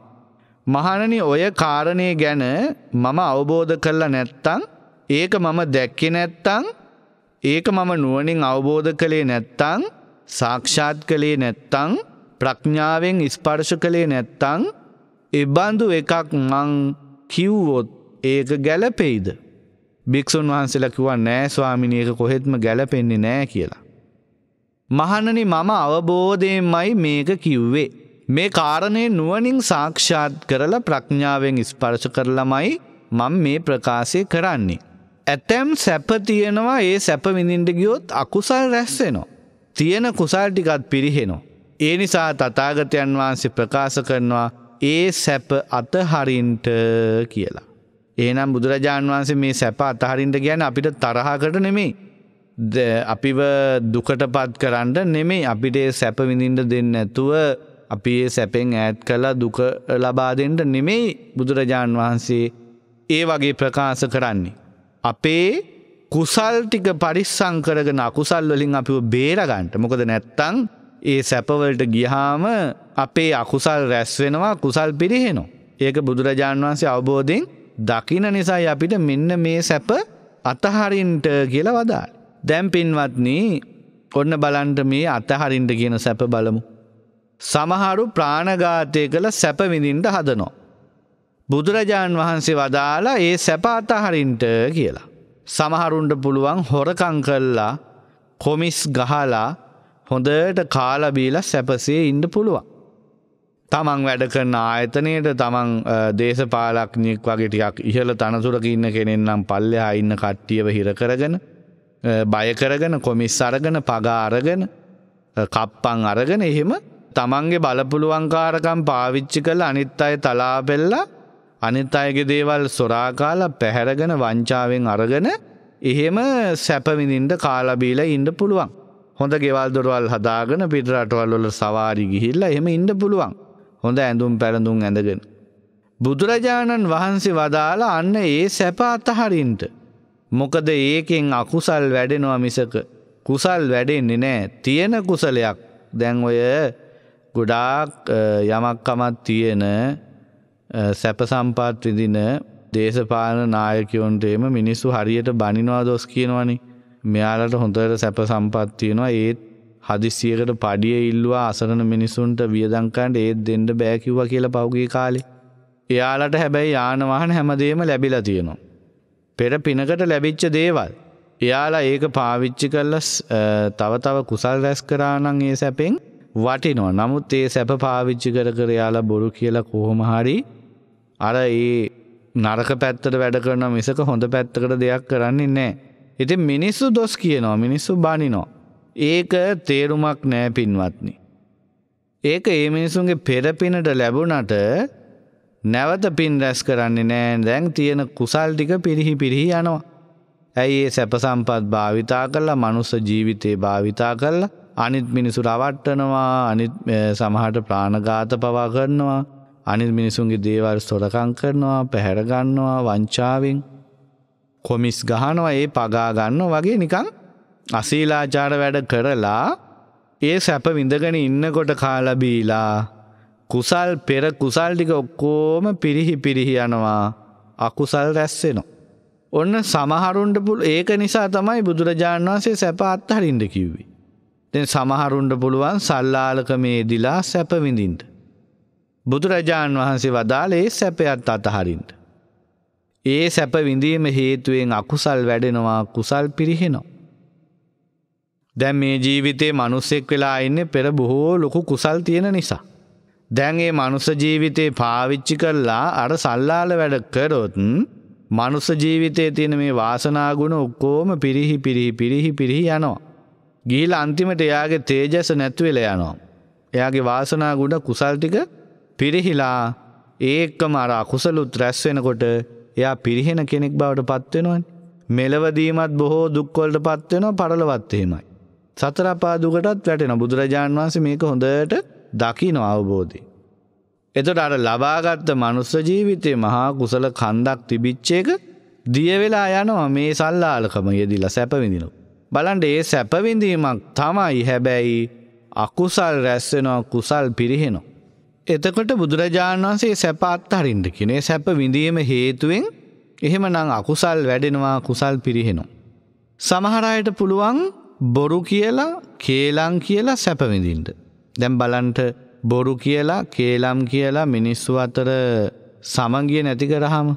මහණනි ඔය කාරණය ගැන මම අවබෝධ කරලා නැත්තං ඒක මම දැක්කෙ නැත්තං ඒක මම නුවනින් අවබෝධ කළේ නැත්තං සාක්ෂාත් කළේ නැත්තං ප්‍රඥාවෙන් ඉස්පර්ශ කළේ නැත්තං එබන්දු එකක් මං කිව්වොත් ඒක ගැලපෙයිද. භික්‍ෂූන් වහන්සේලා කිවවා නෑ ස්වාමිනියක කොහෙත්ම ගැලපෙන්නේ නෑ කියලා. මහණනි මම අවබෝධයෙන්මයි මේක කිව්වේ. මේ කාරණය නුවනින් සාක්ෂාත් කරලා ප්‍රඥාවෙන් ස්පර්ශ කරලමයි මං මේ ප්‍රකාශය කරන්නේ. ඇතැම් සැප තියෙනවා ඒ සැප විඳින්ට ගියොත් අකුසල් රැස්සෙනවා. තියෙන කුසල් ටිකත් පිරිහෙනවා. ඒ නිසා තතාගතයන් වහන්සේ ප්‍රකාශ කරනවා ඒ සැප අතහරින්ට කියලා. ඒනම් බුදුරජාණන් වහන්සේ මේ සැප අතහරින්ට ගැන අපිට තරහකට නෙමේ. අපිව දුකට පත් කරන්න නෙමේ අපිට සැප විඳින්ට දෙන්න ඇතුව අපි ඒ සැපෙන් ඈත් කලා දුක ලබාදෙන්ට නෙමෙයි බුදුරජාණන් වහන්සේ ඒ වගේ ප්‍රකාශ කරන්නේ. අපේ කුසල් ටික පරිස්සංකරගෙන අකුසල් වලින් අපිව බේරගන්ට මොකද නැත්තං ඒ සැපවලට ගිහාම අපේ අකුසල් රැස්වෙනවා කුසල් පිරිහෙනවා. ඒක බුදුරජාණන් වහන්සේ අවබෝධෙන් දකින නිසායි අපිට මෙන්න මේ සැප අතහරින්ට කියල වදාල්. දැම් පින්වත්නී ඔන්න බලන්ට මේ අතහරින්ට කියන සැප බලමු. සමහරු ප්‍රාණඝාතය කළ සැපවිඳින්ට හදනෝ. බුදුරජාණන් වහන්සේ වදාලා ඒ සැපාතහරින්ට කියලා. සමහරුන්ට පුළුවන් හොරකං කල්ලා කොමිස් ගහලා හොඳට කාලබීල සැපසේ ඉන්ඩ පුළුවන්. තමන් වැඩ කරන ආයතනයට තමන් දේශපාලක්නෙක් වගේ ටිකක් ඉහල තනතුරක ඉන්න කෙනෙන්නම් පල්ලෙ ඉන්න කට්ටියව හිර කරගෙන බය කරගෙන කොමිස් අරගෙන පගා අරගෙන කප්පං අරගෙන එහෙම තමන්ගේ බලපුළුවංකාරකම් පාවිච්චි කළ අනිත් අය තලාපෙල්ලා අනිත් අයගේ දේවල් සොරාකාල පැහැරගෙන වංචාවෙන් අරගෙන එහෙම සැපවිඳින්ට කාලබීල ඉන්ඩ පුළුවන්. හොඳ ගෙවල් දොරවල් හදාගෙන පිටරටවල්වල සවාරි ගිහිල්ල එහෙම ඉන්ඩ පුළුවන් හොඳ ඇඳුම් පැරඳුම් ඇඳගෙන. බුදුරජාණන් වහන්සේ වදාළ අන්න ඒ සැප අතහරින්ට. මොකද ඒකෙන් අකුසල් වැඩෙනවා මිසක කුසල් වැඩෙන්නේ නෑ තියෙන කුසලයක් දැන් ඔය ගොඩාක් යමක්කමත් තියෙන සැපසම්පාත් විදින දේශපාන නායකයොන්ටේම මිනිස්සු හරියට බනිනවා දොස් කියනවනි මෙයාලට හොඳට සැප සම්පත්තියෙනවා ඒත් හදිසියකට පඩිය ඉල්ලවා අසරන මිනිසුන්ට වියදංකන්ට ඒත් දෙන්නට බෑකිව්ව කියලා පෞගගේ කාලි. එයාලට හැබැයි යානවාහන හැමදේම ලැබිලා තියෙනවා. පෙර පිනකට ලැබිච්ච දේවල්. එයාලා ඒක පාවිච්චි කල්ලස් තව තව කුසල් රැස් කරානං ඒ සැපෙන් වටිනවා. නමුත් ඒ සැප පාවිච්චි කර කර යාලා බොරු කියලා කොහොම හරි අර ඒ නරක පැත්තට වැඩ කරන මිසක හොඳ පැත්තකට දෙයක් කරන්නේ නෑ. ඉති මිනිස්සු දොස් කියනවා මිනිස්සු බනිනෝ. ඒක තේරුමක් නෑ පින්වත්නි. ඒක ඒ මිනිසුන්ගේ පෙරපිනට ලැබුණට නැවත පින් රැස් කරන්නේ නෑ දැන් තියෙන කුසල් ටික පිරිහි පිරිහි යනවා. ඇයි ඒ සැපසම්පත් භාවිතා කරලා මනුස්ස ජීවිතේ භාවිතා කරලා අනිත් මිනිසු රවට්ටනවා අනිත් සමහට ප්‍රාණඝාත පවා කරනවා අනිත් මිනිසුන්ගේ දේවල් සොරකං කරනවා පැහැරගන්නවා වංචාවෙන් කොමිස් ගහනවා ඒ පගාගන්න වගේ නිකං අසීලාචාර වැඩ කරලා ඒ සැප විඳගෙන ඉන්නකොට කාලබීලා කුසල් පෙර කුසල් ටික ඔක්කෝම පිරිහි පිරිහි යනවා අකුසල් රැස්සෙනවා. ඔන්න සමහරුන්ට පුළ ඒක නිසා තමයි බුදුරජාණන් වන්සේ සැප අත්හරින්ට කිව්වේ. දැන් සමහරුන්ට පුළුවන් සල්ලාලකමේදිලා සැප විඳින්න. බුදුරජාන් වහන්සේ වදාළේ සැපයත් අතහරින්ට. ඒ සැප විඳීම හේතුවෙන් අකුසල් වැඩෙනවා කුසල් පිරිහෙනවා. දැන් මේ ජීවිතේ මනුස්සෙක් වෙලා ඉන්නේ පෙර බොහෝ ලොකු කුසල් තියෙන නිසා. දැන් ඒ මනුස්ස ජීවිතේ පාවිච්චි කරලා අර සල්ලාල වැඩ කරොත් මනුස්ස ජීවිතේ තියෙන මේ වාසනාගුණ ඔක්කොම පිරිහි පිරිහි පිරිහි පිරිහි යනවා. ගිහිල අන්තිමට එයාගේ තේජස නැත්වෙලා යනවා. එයාගේ වාසනා ගුඩ කුසල් ටික පිරිහිලා ඒකම අර අකුසලුත් රැස් වෙනකොට එයා පිරිහෙන කෙනෙක් බවට පත්වෙනවනේ. මෙලවදීමත් බොහෝ දුක්වලට පත්වෙනවා පරලවත් එහෙමයි. සතර අපාදුකටත් වැටෙන බුදුරජාන් වහන්සේ මේක හොඳට දකින අවබෝධය. එතට අර ලබාගත්ත මනුස්ස ජීවිතය මහා කුසල කන්දක් තිබිච්චේක දියවෙලා යනවා මේ සල්ලාලකම යෙදිලා සැපවිඳිනවා. බලන්ට ඒ සැපවිඳීමක් තමයි හැබැයි අකුසල් රැස්වෙනවා කුසල් පිරිහෙනවා. එතකොට බුදුරජාණන් වන්සේ සැපත් හරින්ට කිනේ සැප විඳීම හේතුවෙන් එහෙම නං අකුසල් වැඩෙනවා කුසල් පිරිහෙනවා. සමහරයට පුළුවන් බොරු කියලා කේලං කියලා සැපවිඳින්ට. දැම් බලන්ට බොරු කියලා කේලම් කියලා මිනිස්සු අතර සමගිය නැති කරහම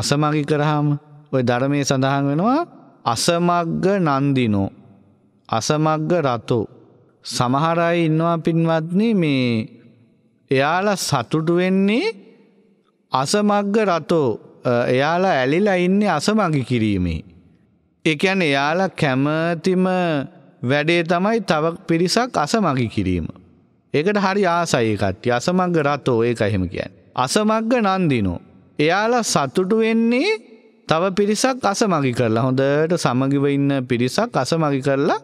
අසමගි කරහම ඔය ධර්මය සඳහන් වෙනවා අසමග්ග නන්දිනෝ අසමග්ග රතෝ සමහර අය ඉන්නවා පින්වත්නි මේ එයාලා සතුටු වෙන්නේ අසමග්ග රතෝ එයාලා ඇලිලා ඉන්නේ අසමගි කිරීමේ. ඒ කියන්නේ එයාලා කැමැතිම වැඩේ තමයි තව පිරිසක් අසමගි කිරීම. ඒකට හරි ආසයි කට්ටිය. අසමග්ග රතෝ ඒක එහෙම කියන්නේ. අසමග්ග නන්දිනෝ. එයාලා සතුටු වෙන්නේ තව පිරිසක් අසමගි කරලා හොඳට සමගිව ඉන්න පිරිසක් අසමගි කරලා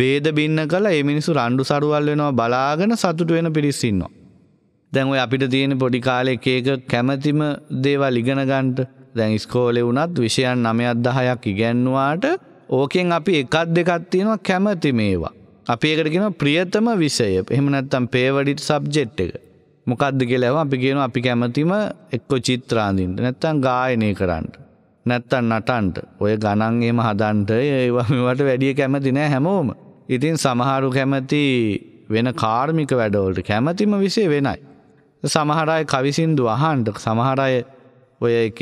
බේද බින්න කලා ඒ මිනිසු රණ්ඩු සරුවල් වෙනවා බලාගෙන සතුට වෙන පිරිස්සින්නවා. දැන් ඔය අපිට තියෙන පොඩි කාලේ එක කැමැතිම දේවල් ඉගෙන ගන්නට දැන් ඉස්කෝලේ වුණත් විෂයන් 9ක් 10ක් ඉගෙනුවාට ඕකෙන් අපි එකක් දෙකක් තියෙනවා කැමැති මේවා. අපි ඒකට කියනවා ප්‍රියතම විෂය. එහෙම නැත්නම් favorite subject එක. මොකද්ද කියලා අපි කියනවා අපි කැමැතිම එක්ක චිත්‍ර අඳින්න නැත්නම් ගායනය කරන්න. නැත්තන් නටන්ට ඔය ගණන් එම හදන්ට ඒවට වැඩිය කැමති නෑ හැමෝම. ඉතින් සමහරු කැමති වෙන කාර්මික වැඩවලට කැමතිම විසේ වෙනයි. සමහරයි කවිසින්දු අහන්ට සමහරය ඔය එකක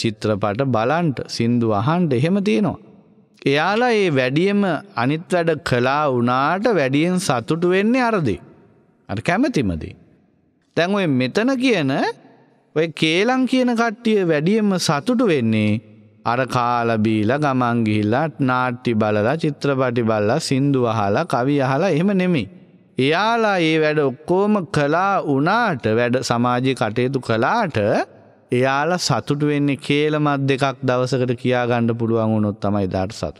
චිත්‍රපට බලන්ට සින්දු අහන්ට එහෙම තියෙනවා. එයාලා ඒ වැඩියම අනිත් වැඩ කලා වනාට වැඩියෙන් සතුටු වෙන්නේ අරදි. අ කැමතිමදී. තැන් ඔය මෙතන කියන ඔය කේලං කියන කට්ටිය වැඩියම සතුටු වෙන්නේ අර කාලබීල ගමන්ගිහිල්ලා නාට්ටි බලලා චිත්‍රපටි බල්ලා සින්දු අහලා කවි අහලා එහෙම නෙමෙයි. එයාලා ඒ වැඩ ඔක්කෝම කලා වුණාට වැඩ සමාජය කටයුතු කලාට එයාලා සතුටු වෙන්නේ කේලමත් දෙකක් දවසකට කියාගණ්ඩ පුළුවන් වුණොත් තමයි දාට සතුට.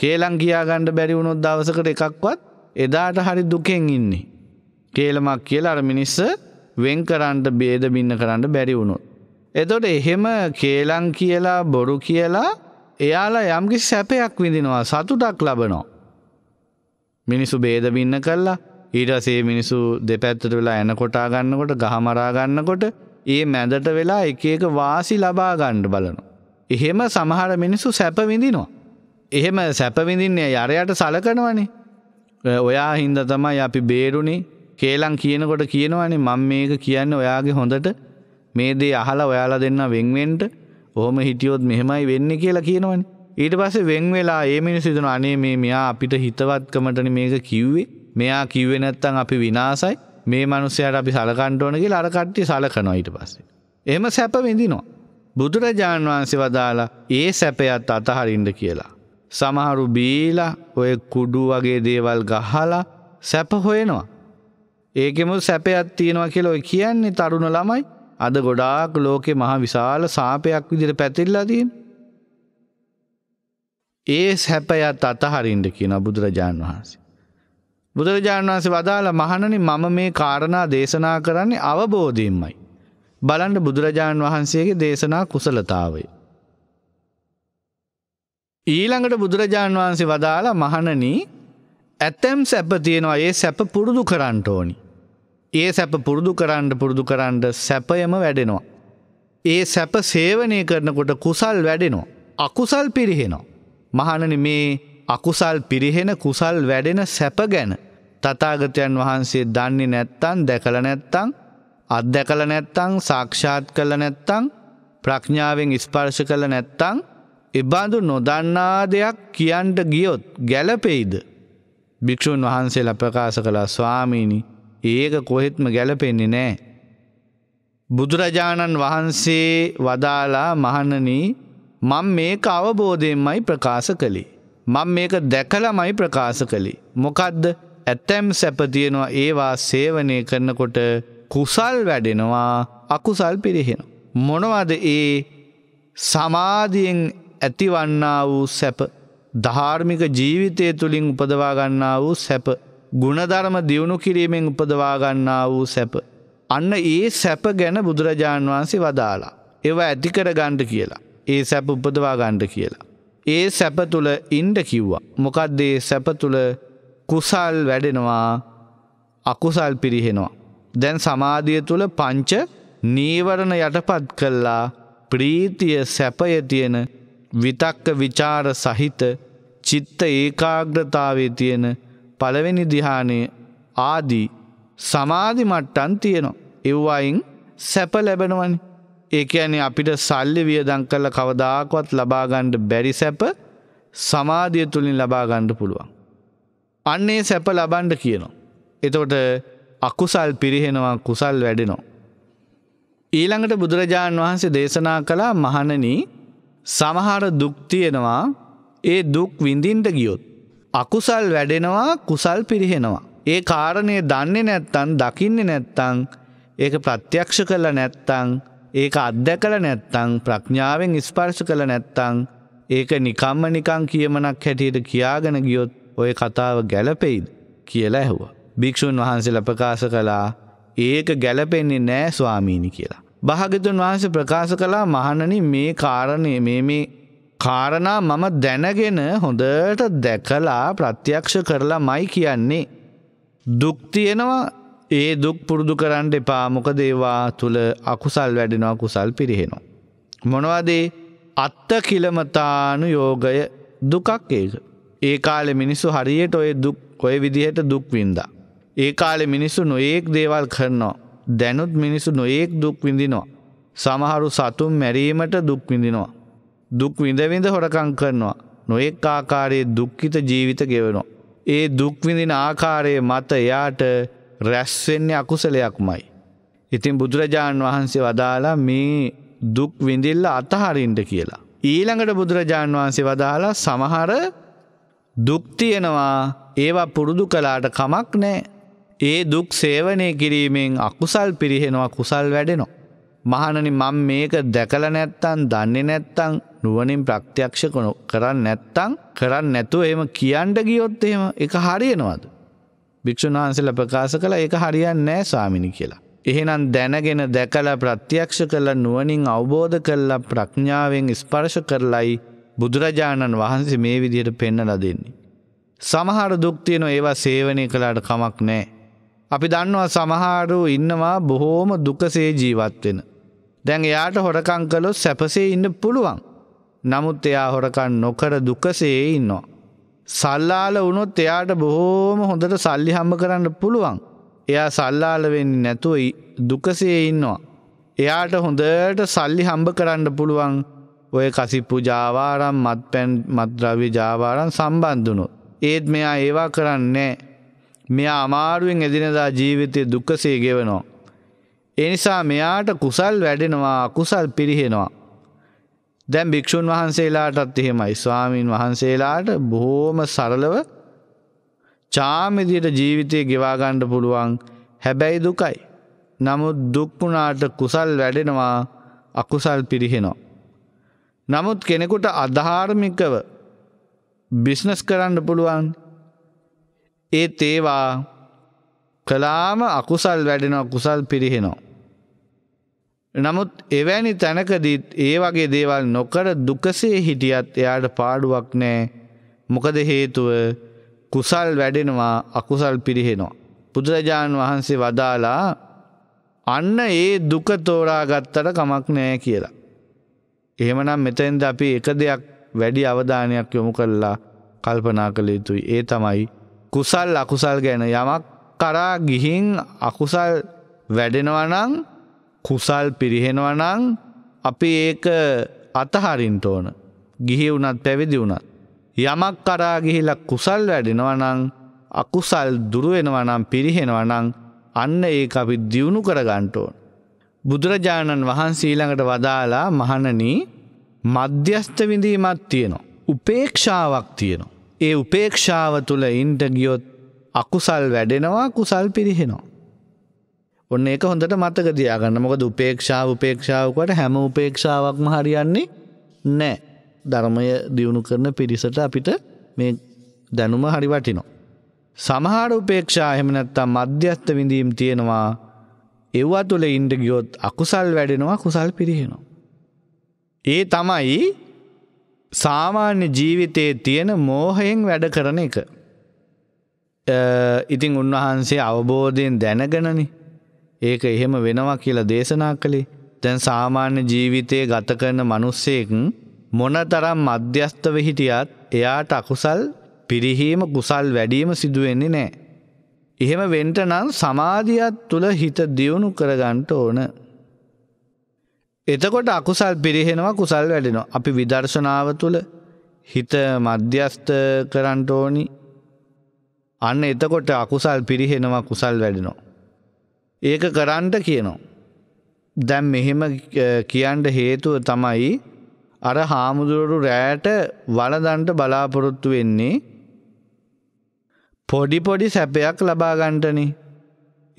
කේලං කියාගණ්ඩ බැරි වුණොත් දවසකට එකක්වත් එදාට හරි දුකෙන් ඉන්නේ. කේලමක් කියලා අර මිනිස්ස වෙන් කරන්ට බේද බින්න කරන්න බැරි වුණු. එතොට එහෙම කේලං කියලා බොරු කියලා එයාලා යම්කි සැපයක් විඳිනවා සතුටක් ලබනෝ. මිනිසු බේදබින්න කල්ලා ඊටසේ මිනිසු දෙපැත්තට වෙලා එන කොටා ගන්නකොට ගහමරාගන්නකොට ඒ මැදට වෙලා එක එක වාසි ලබා ගණ්ඩ බලනු. එහෙම සමහර මිනිසු සැපවිඳිනවා. එහෙම සැපවිඳින්නේ යරයට සලකනවනේ. ඔයා හින්ද තමයි අපි බේරුණි කේලං කියනකොට කියනවනේ මං මේක කියන්න ඔයාගේ හොඳට මේ දේ අහලා ඔයාලා දෙන්න වෙන්වෙන්ට ඕහම හිටියොත් මෙහෙමයි වෙන්න කියලා කියනවනේ. ඊට පස්සේ වෙන් වෙලා ඒ මිනිස්සු හිතන අනේ මේ මෙයා අපිට හිතවත්කමටනේ මේක කිව්වේ. මෙයා කිව්වේ නැත්තම් අපි විනාසයි. මේ මිනිස්සයාට අපි සලකන්න ඕන කියලා අර කට්ටිය සලකනවා ඊට පස්සේ. එහෙම සැප විඳිනවා. බුදුරජාන් වහන්සේ වදාලා ඒ සැපයත් අතහරින්න කියලා. සමහරු බීලා ඔය කුඩු වගේ දේවල් ගහලා සැප හොයනවා. ඒකෙම සැපයක් තියෙනවා කියලා ඔය කියන්නේ තරුණ ළමයි අද ගොඩාක් ලෝකෙ මහ විශාල සාපයක් විදිට පැතිල්ලා තියෙන. ඒ සැපයත් අතහරින්ට කියන බුදුරජාණන් වහන්සේ. බුදුරජාණන් වහන්සේ වදාළ මහණනි මම මේ කාරණා දේශනා කරන්නේ අවබෝධයෙන්මයි. බලන්ට බුදුරජාණන් වහන්සේගේ දේශනා කුසලතාවය. ඊළඟට බුදුරජාණන් වහන්සේ වදාළ මහණනී ඇතැම් සැප තියෙනවා ඒ සැප පුරුදු කරන්නට ඕනි. ඒ සැප පුරුදු කරන්න පුරුදු කරන්න සැපයම වැඩෙනවා. ඒ සැප සේවනය කරනකොට කුසල් වැඩෙනවා. අකුසල් පිරිහෙනවා. මහණන මේ අකුසල් පිරිහෙන කුසල් වැඩෙන සැප ගැන තතාගතයන් වහන්සේ දන්නේ නැත්තන් දැකළ නැත්තං අත්දැකළ නැත්තං සාක්ෂාත් කළ නැත්තං ප්‍රඥාවෙන් ස්පර්ශ කළ නැත්තං එබාඳු නොදන්නා දෙයක් කියන්ට ගියොත් ගැලපෙයිද. භික්‍ෂූන් වහන්සේ ලපකාස කළ ස්වාමීණී ඒක කොහෙත්ම ගැලපෙන්නේ නෑ. බුදුරජාණන් වහන්සේ වදාලා මහන්නනී මං මේක අවබෝධයෙන්මයි ප්‍රකාශ කළේ. මං මේක දැකලමයි ප්‍රකාශ කළේ. මොකදද ඇත්තැම් සැපතියෙනවා ඒවා සේවනය කරනකොට කුසල් වැඩෙනවා අකුසල් පිරිහෙන. මොනවද ඒ සමාධියෙන් ඇතිවන්නා වූ සැප ධාර්මික ජීවිතය තුළින් උපදවාගන්නා වූ සැප ගුණධර්ම දියුණු කිරීමෙන් උපදවාගන්නා වූ සැප. අන්න ඒ සැප ගැන බුදුරජාණන් වහන්සේ වදාලා. ඒව ඇතිකර ගණ්ඩ කියලා. ඒ සැප උපදවා ගණ්ඩ කියලා. ඒ සැප තුළ ඉන්ඩ කිව්වා. මොකක්දේ සැප තුළ කුසල් වැඩෙනවා අකුසල් පිරිහෙනවා. දැන් සමාධිය තුළ පංච නීවරණ යටපත් කල්ලා ප්‍රීතිය සැපය තියෙන විතක්ක විචාර සහිත චිත්ත ඒකාග්‍රතාවේ තියෙන පළවෙනි දිහානය ආදී සමාධි මට්ටන් තියෙනවා. එව්වායින් සැප ලැබෙනවනි. ඒක ඇනේ අපිට සල්ලි වියදං කල්ල කවදාකවත් ලබාගණ්ඩ බැරි සැප සමාධිය තුළින් ලබාගණ්ඩ පුළුවන්. අන්නේ සැප ලබන්ඩ කියනවා. එතකොට අකුසල් පිරිහෙනවා කුසල් වැඩෙනවා. ඊළඟට බුදුරජාණන් වහන්සේ දේශනා කළා මහණනී සමහර දුක්තියෙනවා ඒ දුක් විඳින්ට ගියොත්. අකුසල් වැඩෙනවා කුසල් පිරිහෙනවා. ඒ කාරණය දන්නේ නැත්තන් දකින්නේ නැත්තං ඒක ප්‍රත්‍යක්ෂ කළ නැත්තං ඒක අත්දැ කළ නැත්තං ප්‍රඥාවෙන් ඉස්පර්ශ කළ නැත්තං ඒක නිකම්ම නිකං කියමනක් හැටියට කියාගෙන ගියොත් ඔය කතාව ගැලපෙයිද කියලා ඇහුව. භික්‍ෂූන් වහන්සේ ප්‍රකාශ කළා ඒක ගැලපෙන්නේ නෑ ස්වාමීණි කියලා. භාගතුන් වහන්සේ ප්‍රකාශ කලා මහණනි මේ කාරණය මේ මේ කාරණා මම දැනගෙන හොඳට දැකලා ප්‍රත්‍යක්ෂ කරලා මයි කියන්නේ. දුක්තියෙනවා ඒ දුක් පුරුදු කරන්න එපා මොකද ඒවා තුළ අකුසල් වැඩෙනවා කුසල් පිරිහෙනවා. මොනවදේ අත්ත කිලමතානු යෝගය දුකක් ඒක. ඒ කාලෙ මිනිස්සු හරියට ඔය දුක් ඔය විදිහට දුක්වින්දා. ඒ කාලෙ මිනිස්සු නොඒෙක් දේවල් කරනවා. දැනුත් මිනිසු නොඒෙක් දුක් විඳිනවා. සමහරු සතුම් මැරීමට දුක්විඳිනවා. දුක් විඳවිඳ හොරකං කරනවා. නොයෙක් ආකාරයේ දුක්කිත ජීවිත ගෙවනවා. ඒ දුක්විඳින ආකාරයේ මත එයාට රැස්වෙන්නේ අකුසලයක්මයි. ඉතින් බුදුරජාණන් වහන්සේ වදාලා මේ දුක් විඳිල්ල අතහරින්ට කියලා. ඊළඟට බුදුරජාණන් වහන්සේ වදාලා සමහර දුක්තියෙනවා ඒවා පුරුදු කලාට කමක් නෑ. ඒ දුක් සේවනය කිරීමෙන් අකුසල් පිරිහෙනවා කුසල් වැඩෙනවා. මහණනි මං මේක දැකල නැත්තන් දන්නේ නැත්තං නුවනින් ප්‍රක්තියක්ෂ කනු කරන්න නැත්තං කරන්න නැතුව එම කියන්ට ගියොත් එහෙම එක හරියනවද. භික්‍ෂුන් වහන්සල ප්‍රකාශ කළ එක හරියන් නෑ ස්වාමිණි කියලා. එහෙනම් දැනගෙන දැකල ප්‍රත්‍යක්ෂ කළ නුවනින් අවබෝධ කරලා ප්‍රඥාවෙන් ස්පර්ශ කරලයි බුදුරජාණන් වහන්සේ මේ විදියට පෙන්නල දෙන්නේ. සමහර දුක්තියන ඒවා සේවනය කළාට කමක් නෑ. අපි දන්නවා සමහරු ඉන්නවා බොහෝම දුකසේ ජීවත් වෙන. දැන් එයාට හොරකං කලොත් සැපසේ ඉන්න පුළුවන්. නමුත් එයා හොරකන් නොකර දුකසේ ඉන්නවා. සල්ලාල වුණොත් එයාට බොහෝම හොඳට සල්ලි හම්බ කරන්න පුළුවන්. එයා සල්ලාල වෙන්න නැතුවයි දුකසේ ඉන්නවා. එයාට හොඳට සල්ලි හම්බ කරන්න පුළුවන් ඔය කසිප්පු ජාවාරම් මත් පැන් මත්ද්‍රවි ජාවාරන් සම්බන්ධුණු. ඒත් මෙයා ඒවා කරන්නේ මෙයා අමාරුවෙන් එදිනදා ජීවිතය දුක්කසේ ගෙවනවා. ඒ නිසා මෙයාට කුසල් වැඩෙනවා කුසල් පිරිහෙනවා. දැන් භික්‍ෂූන් වහන්සේලාටත් එහෙමයි ස්වාමීන් වහන්සේලාට බොහෝම සරලව චාමිදියට ජීවිතය ගෙවාගණ්ඩ පුළුවන් හැබැයි දුකයි. නමුත් දුක්පුුණාට කුසල් වැඩෙනවා අකුසල් පිරිහෙනවා. නමුත් කෙනෙකුට අධාර්මිකව බිස්නස් කරන්න පුළුවන් ඒත් ඒවා කලාම අකුසල් වැඩෙනවා කුසල් පිරිහෙනවා. නමුත් එවැනි තැනකදීත් ඒ වගේ දේවල් නොකර දුකසේ හිටියත් එයාට පාඩුවක් නෑ මොකද හේතුව කුසල් වැඩෙනවා අකුසල් පිරිහෙනවා. බුදුරජාණන් වහන්සේ වදාලා අන්න ඒ දුක තෝරාගත්තට කමක් නෑ කියලා. එහෙමනම් මෙතැන්ද අපි එක දෙයක් වැඩි අවධානයක් යොමු කරලා කල්පනා කළ යුතුයි. ඒ තමයි කුසල් අකුසල් ගැන යමක් කරා ගිහින් අකුසල් වැඩෙනවනං කුසල් පිරිහෙනවනං අපි ඒක අතහරින්ට ඕන ගිහි වුනත් පැවිදි වුනත්. යමක් කරා ගිහිලා කුසල් වැඩෙනවනං අකුසල් දුරුවෙනවනම් පිරිහෙනවනං අන්න ඒ අපි දියුණු කරගන්ට ඕන. බුදුරජාණන් වහන්සීළඟට වදාලා මහණනී මධ්‍යස්ථ විඳීමත් තියෙනවා. උපේක්ෂාවක් තියෙනවා. ඒ උපේක්ෂාව තුළ ඉන්ට ගියොත් අකුසල් වැඩෙනවා කුසල් පිරිහෙනවා. ඔන්න ඒක හොඳට මතක දයාගන්න මොක දුපේක්ෂා උපේක්ෂාවකට හැම උපේක්ෂාවක්ම හරියන්නේ නෑ ධර්මය දියුණු කරන පිරිසට අපිට මේ දැනුම හරිවටිනෝ. සමහර උපේක්ෂා හෙමනැත්තම් මධ්‍යස්ථ විඳීම් තියෙනවා එව්වා තුළ ඉන්ඩ ගියොත් අකුසල් වැඩෙනවා කුසල් පිරිහෙනවා. ඒ තමයි සාමාන්‍ය ජීවිතයේ තියෙන මෝහයෙන් වැඩ කරන එක. ඉතිං උන්වහන්සේ අවබෝධයෙන් දැනගෙනනි ඒක එහෙම වෙනවා කියලා දේශනා කළේ දැන් සාමාන්‍ය ජීවිතය ගත කරන මනුස්සයෙක් මොනතරම් මධ්‍යස්ථව හිටියත් එයාට අකුසල් පිරිහීම කුසල් වැඩීම සිදුවෙන්නේ නෑ. එහෙම වෙන්ට නම් සමාධියත් තුළ හිත දියුණු කරගන්ට ඕන. එතකොට අකුසල් පිරිහෙනවා කුසල් වැඩෙනවා අපි විදර්ශනාව තුළ හිත මධ්‍යස්ථ කරන්ට ඕනි අන්න එතකොට අකුසල් පිරිහෙනවා කුසල් වැඩෙනවා. ඒක කරන්ට කියනවා. දැම් මෙහෙම කියන්ට හේතුව තමයි අර හාමුදුරුවරු රෑට වලදන්ට බලාපොරොත්තු වෙන්නේ පොඩිපොඩි සැපයක් ලබාගන්ටන.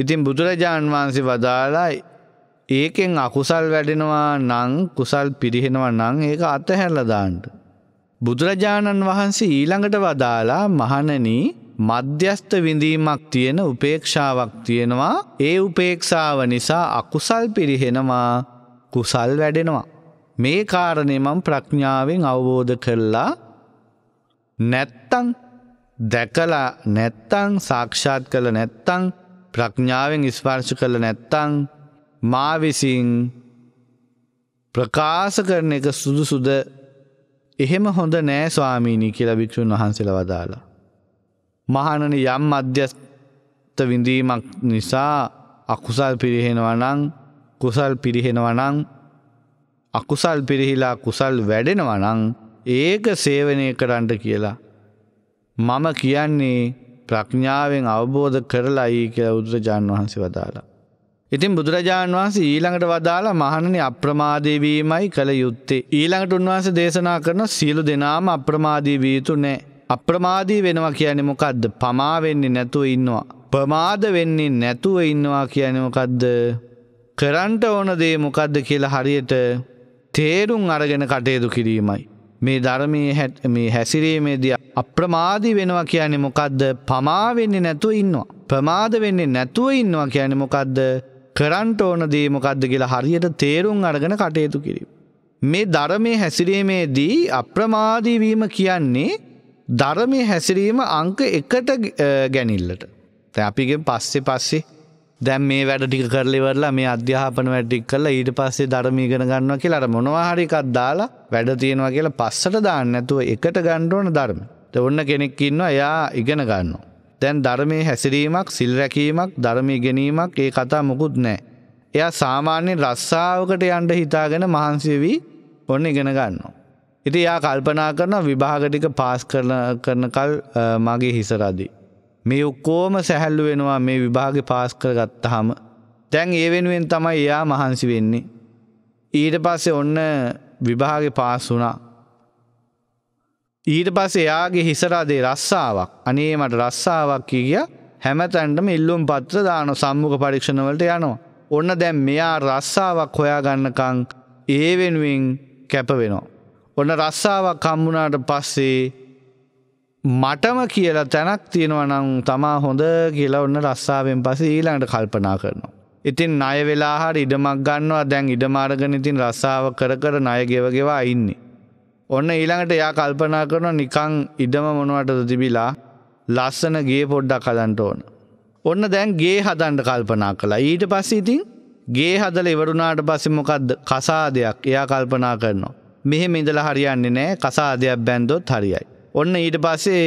ඉතින් බුදුරජාණන් වහන්සේ වදාලා ඒකෙන් අකුසල් වැඩෙනවා නං කුසල් පිරිහෙනවා නං ඒක අතහැරලදාන්ට. බුදුරජාණන් වහන්සේ ඊළඟට වදාලා මහනනී මධ්‍යස්ත විඳීමක් තියෙන උපේක්ෂාවක් තියෙනවා ඒ උපේක්ෂාව නිසා අකුසල් පිරිහෙනවා කුසල් වැඩෙනවා. මේ කාරණය මං ප්‍රඥාවෙන් අවබෝධ කරලා නැත්තං දැකලා නැත්තං සාක්ෂාත් කළ නැත්තං ප්‍රඥාවෙන් ස්පර්ශ කළ නැත්තං මා විසින් ප්‍රකාශ කරන එක සුදුසුද එහෙම හොඳ නෑ ස්වාමීණී කියලා භික්‍ෂූන් වහන්සේලා වදාලා. මහනන යම් අධ්‍යස්ත විඳීමක් නිසා අකුසල් පිරිහෙනවනං කුසල් පිරිහෙනවනං අකුසල් පිරිහිලා කුසල් වැඩෙනවනං ඒක සේවනය කරන්නට කියලා. මම කියන්නේ ප්‍රඥාවෙන් අවබෝධ කරලායි කියලා බුදුරජාණන් වහන්සේ වදාලා. ඉතින් බුදුරජාණන් වහන්සේ ඊළඟට වදාලා මහණනි අප්‍රමාදීවීමයි කළ යුත්තේ. ඊළඟට උන්වහන්සේ දේශනා කරන සියලු දෙනාම අප්‍රමාදී විය යුතු නෑ. අප්‍රමාදී වෙනවා කියන්නේ මොකක්ද පමාවෙන්නේ නැතුව ඉන්නවා. ප්‍රමාද වෙන්නේ නැතුව ඉන්නවා කියනමකක්ද කරන්ට ඕන දේ මොකක්ද කියලා හරියට තේරුම් අරගෙන කටයුතු කිරීමයි. මේ ධර්මී හැට මේ හැසිරීමේදී අප්‍රමාදී වෙනවා කියන්නේ මොකක්ද පමාවෙන්නේ නැතුව ඉන්නවා. ප්‍රමාද වෙන්නේ නැතුව ඉන්නවා කියන්නේ මොකක්ද කරන්ට ඕන දේ මොකක්ද කියලා හරියට තේරුම් අරගෙන කටයුතු කිරීම. මේ ධර්මයේ හැසිරීමේදී අප්‍රමාදීවීම කියන්නේ ධර්මය හැසිරීම අංක එකට ගැනිල්ලට. තැ අපිගෙන් පස්සෙ පස්සේ දැම් මේ වැඩ ටික කරලිවරලා මේ අධ්‍යාපන වැඩික් කල ඊට පස්සේ ධර්මීගෙන ගන්න කියලට මොනවාහරිකත් දාලා වැඩ තියෙනවා කියලා පස්සට දාන්න ඇතුව එකට ගණ්ඩෝන ධර්ම. ත ඔන්න කෙනෙක් ඉන්න එයා ඉගෙන ගන්න. දැන් ධර්මය හැසිරීමක් සිල්රැකීමක් ධර්මී ගැනීමක් ඒ කතා මොකුත් නෑ. එයා සාමාන්‍ය රස්සාාවකට යන්ට හිතාගෙන මහන්සිය වී ඔන්න ඉගෙන ගන්නවා. ඉති යා කල්පනා කරන විභාගටික පාස් කරන කල් මගේ හිසරදි. මේ ඔක්කෝම සැහැල්ලු වෙනවා මේ විභාග පාස් කර ගත්තහම. තැන් ඒ වෙනුවෙන් තමයි එයා මහන්සි වෙන්නේ. ඊට පස්සේ ඔන්න විභාග පාස් වුණා. ඊට පස්සේ එයාගේ හිසරාදේ රස්සාාවක් අනේ මට රස්සාාවක් කිය ගිය හැමතැන්ටම ඉල්ලුම් පත්‍ර දාන සම්මුඛ පරීක්ෂණවලට යනවා. ඔන්න දැම් මෙයා රස්සාාවක් හොයාගන්නකං ඒ වෙනුවෙන් කැප වෙනවා. ඔන්න රස්සාාවක් කම්බුණාට පස්සේ මටම කියලා තැනක් තියෙනවනම් තමා හොඳ කියලා ඔන්න රස්සාාවෙන් පස ඊළඟට කල්පනා කරනවා. ඉතින් අය වෙලා හරි ඉඩමක් ගන්නවා දැන් ඉඩමාරගෙන ඉතින් රස්සාාව කර කර නයගෙවගෙවා ඉන්නේ. ඔන්න ඊළඟට යා කල්පනා කරන නිකං ඉඩම මොනවටද තිබිලා ලස්සන ගේ පොඩ්ඩක් හදන්ට ඕන. ඔන්න දැන් ගේ හදන්ට කල්පනා කලා ඊට පස්ස ඉතින් ගේ හදල ඉවරුණාට පස්සෙ මොකක්ද කසා දෙයක් එයා කල්පනා කරනවා. මෙහෙම ඉඳලා හරියන්නේ නෑ කසාදයක් බැන්දොත් හරියයි. ඔන්න ඊට පස්සේ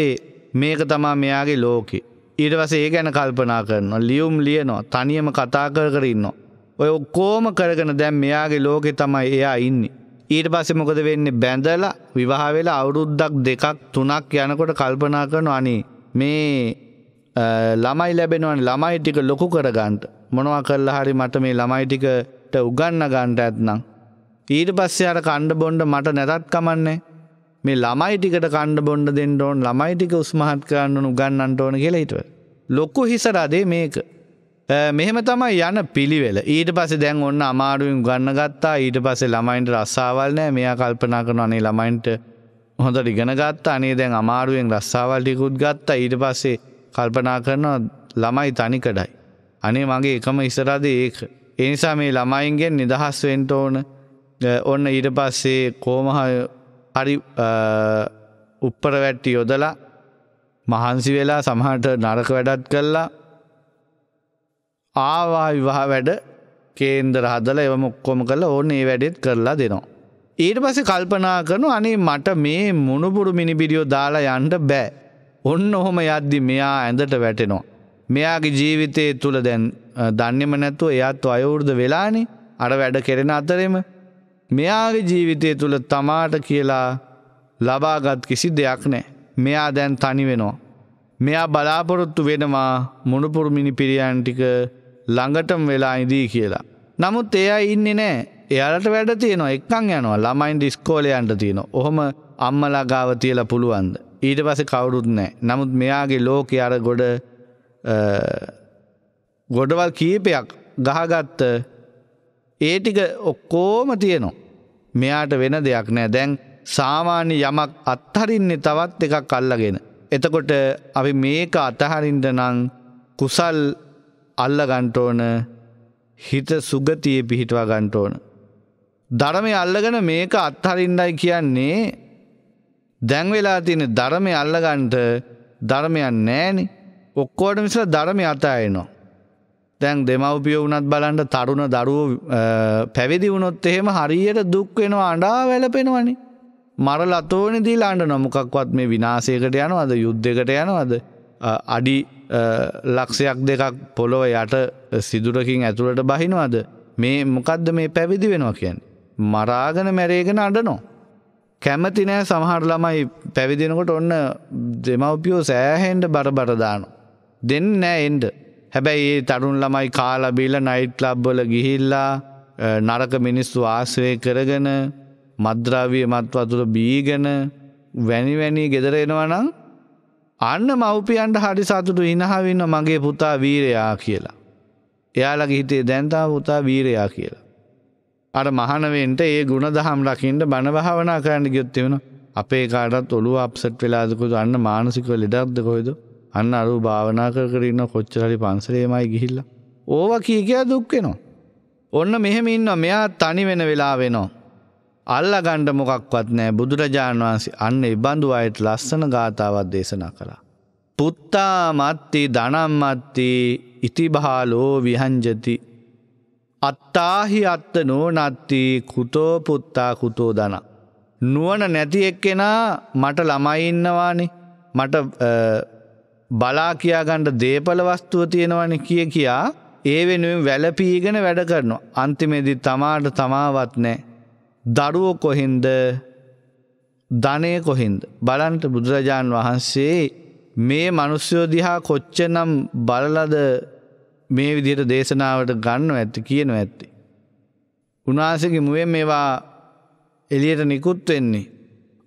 මේක තමා මෙයාගේ ලෝකෙ. ඊට පස්සේ ඒ ගැන කල්පනා කරනවා ලියුම් ලියනවා තනියම කතා කර කර ඉන්නවා. ඔය ඔක්කොම කරගෙන දැන් මෙයාගේ ලෝකෙ තමයි එයා ඉන්නේ. ඊට පස්සේ මොකද වෙන්නේ බැඳලා විවාහ වෙලා අවුරුද්දක් දෙකක් තුනක් යනකොට කල්පනා කරනවා අනේ මේ ළමයි ලැබෙනවනේ ළමයි ටික ලොකු කරගන්න මොනවා කළා හරි මට මේ ළමයි ටිකට උගන්න ගන්නට ඇත්නම් ඊට පස්සේ අර කණ්ඩ බොන්්ඩ මට නැතත් කමන්නේ මේ ළමයි ටිකට කණ්ඩ බොන්්ඩ දෙන්න ඕන් ළමයි ටික උස්මහත් කරන්න උගන්නන්ට ඕන කියලා හිටව. ලොක්කු හිසරදේ මේක. මෙහෙම තමයි යන පිළිවෙල ඊට පස දැන් ඔන්න අමාරුවෙන් ගන්න ගත්තා ඊට පසේ ළමයින්ට රස්සාවල් නෑ මෙයා කල්පනා කරන අනේ ළමයින්ට හොඳ ඉගෙන ගත්තා අනේ දැන් අමාරුවෙන් රස්සාවල්ටිකුත් ගත්තා ඊට පස්සේ කල්පනා කරනවා ළමයි තනිකඩයි. අනේ මගේ එකම ඉසරද ඒක. එනිසා මේ ළමයින්ගෙන් නිදහස් වෙන්ට ඕන ඔන්න ඊට පස්සේ කෝමහ හරි උප්පර වැට්ටි යොදලා මහන්සි වෙලා සමහට නරක වැඩත් කල්ලා ආවා විවාහ වැඩ කේන්දර හදල එවම ඔක්කොම කළ ඕන ඒ වැඩෙත් කරලා දෙනවා. ඊට පස කල්පනා කරනු අනේ මට මේ මුණපුරු මිනිබිඩියෝ දාලා යන්ට බෑ. ඔන්න ඔහොම යද්දි මෙයා ඇඳට වැටෙනවා. මෙයාගේ ජීවිතය තුළ දැන් දන්නෙම නැත්තුව එයත් අයවුරුද වෙලානේ අර වැඩ කෙරෙන අතරෙම මෙයාගේ ජීවිතය තුළ තමාට කියලා ලබාගත් කිසි දෙයක් නෑ. මෙයා දැන් තනි වෙනවා. මෙයා බලාපොරොත්තු වෙනවා මොනපුරමිණි පිරියන් ටික ළඟටම වෙලා ඉදී කියලා. නමුත් එයා ඉන්නේ නෑ. එයාලට වැඩ තියෙනවා එක්කං යනවා ළමයින් ඩිස්කෝලයන්ට තියෙනවා. ඔහොම අම්මලගාව තියලා පුළුවන්ද. ඊට පස කවුරුත් නෑ. නමුත් මෙයාගේ ලෝක අර ගොඩ ගොඩවල් කීපයක් ගහගත්ත ඒ ටික ඔක්කෝම තියෙනවා. මෙයාට වෙන දෙයක් නෑ දැන් සාමාන්‍ය යමක් අත්හරින්නේ තවත් එකක් අල්ලගෙන. එතකොට අපි මේක අතහරින්ට නං කුසල් අල්ලගන්ටෝන හිත සුගතියේ පිහිටවා ගන්ටෝන. ධරමය අල්ලගෙන මේක අත්හරින්ඩයි කියන්නේ දැන්වෙලා තියෙන ධරමය අල්ලගන්ට ධර්මයන් නෑනි ඔක්කෝට මිසල ධර්මය අතායනවා. දැන් දෙමවපිය වුනත් බලන්ට තරුණ දරුව පැවිදි වුණොත් එහෙම හරියට දුක්වෙනවා අඩා වැලපෙනවනි. මර ලතෝනි දීලාන්ට නොමකක්වත් මේ විනාසයකට යනවද යුද්ධකට යනවද. අඩි ලක්ෂයක් දෙකක් පොළොව යට සිදුරකින් ඇතුළට බහිනවද. මේ මොකක්ද මේ පැවිදි වෙනවා කියන්. මරාගෙන මැරේගෙන අඩනෝ. කැමති නෑ සමහර ළමයි පැවිදිනකොට ඔන්න දෙමවපියෝ සෑහෙන්ට බර බරදානු. දෙන්න නෑ එන්ඩ හැබැයි ඒ තරුන් ළමයි කාලබීල නයිට් ලබ්බල ගිහිල්ලා නරක මිනිස්සු ආශ්‍රය කරගෙන මද්‍රාවිය මත් වතුර බීගෙන වැනිවැනී ගෙදර එනවනම් අන්න මව්පියන්ට හරි සතුටු ඉනහවින්න මගේ පුතා වීරයා කියලා. එයාලගේ හිතේ දැන්තා පුතා වීරයා කියලා. අර මහනවෙන්ට ඒ ගුණ දහම් රකිින්ට බණභාවනා කරන්න ගියොත්තිවෙන අපේ කාටත් ඔළු අප්සට් වෙලාදකුතු අන්න මානසිකව ලෙඩක්ද කොයිද අන්න අරු භාවනා කර කරන්න කොච්චරලි පන්සරේමයි ගිහිල්ල. ඕව කියගයා දුක්කෙනවා. ඔන්න මෙහෙම ඉන්න මෙයා තනි වෙන වෙලා වෙනවා. අල්ල ගණ්ඩ මොකක්වත් නෑ බුදුරජාණන් වහන්සේ අන්න එබඳු අයට ලස්සන ගාථාවත් දේශනා කළා. පුත්තා මත්ති දනම්මත්ති ඉතිභාලෝ විහංජති. අත්තාහි අත්ත නෝනත්ති කුතෝ පුත්තා කුතෝ දන. නුවන නැති එක්කෙනා මට ළමයිඉන්නවානේ මට බලා කියාගණ්ඩ දේපල වස්තුව තියෙනවන කිය කියා ඒ වෙනුවෙන් වැලපීගෙන වැඩ කරනු. අන්තිමේදි තමාට තමාවත් නෑ. දරුවෝ කොහින්ද ධනය කොහින්ද. බලන්ට බුදුරජාණන් වහන්සේ මේ මනුස්්‍යයෝ දිහා කොච්චනම් බලලද මේ විදිට දේශනාවට ගන්න ඇත්ති කියනු ඇත්ති. උනාසක මුවෙන් මේවා එලියට නිකුත් වෙන්නේ.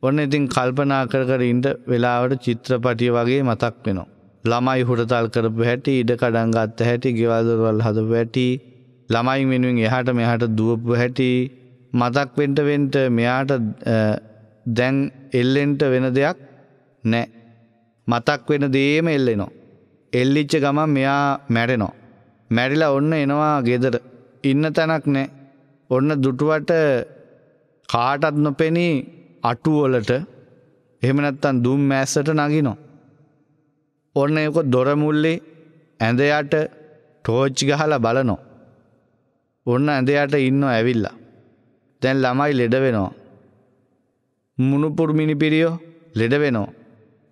ඔන්න ඉතින් කල්පනා කර කර ඉන්ට වෙලාවට චිත්‍රපටිය වගේ මතක් වෙනවා. ළමයි හුරතල් කරපු හැටි ඉඩ කඩංගත්ත හැටි ගෙවල්දොරවල් හද වැටි ළමයි වෙනුවෙන් එහට මෙහට දුවපු හැටි මතක් වෙන්ටවෙන්ට මෙයාට දැන් එල්ලෙන්ට වෙන දෙයක් නෑ. මතක් වෙන දේම එල්ලෙනවා. එල්ලිච්ච ගමන් මෙයා මැරෙනෝ. මැරිලා ඔන්න එනවා ගෙදර ඉන්න තැනක් නෑ. ඔන්න දුටුවට කාටත් නොපෙනී අටුවොලට එහෙමනැත්තන් දුම් මෑස්සට නගිනෝ. ඔන්න යක දොරමුල්ලි ඇඳයට ටෝච්චි ගහලා බලනෝ. ඔන්න ඇඳයට ඉන්න ඇවිල්ල. දැන් ළමයි ලෙඩ වෙනවා. මුණුපුර මිනිපිරියෝ ලෙඩ වෙනෝ.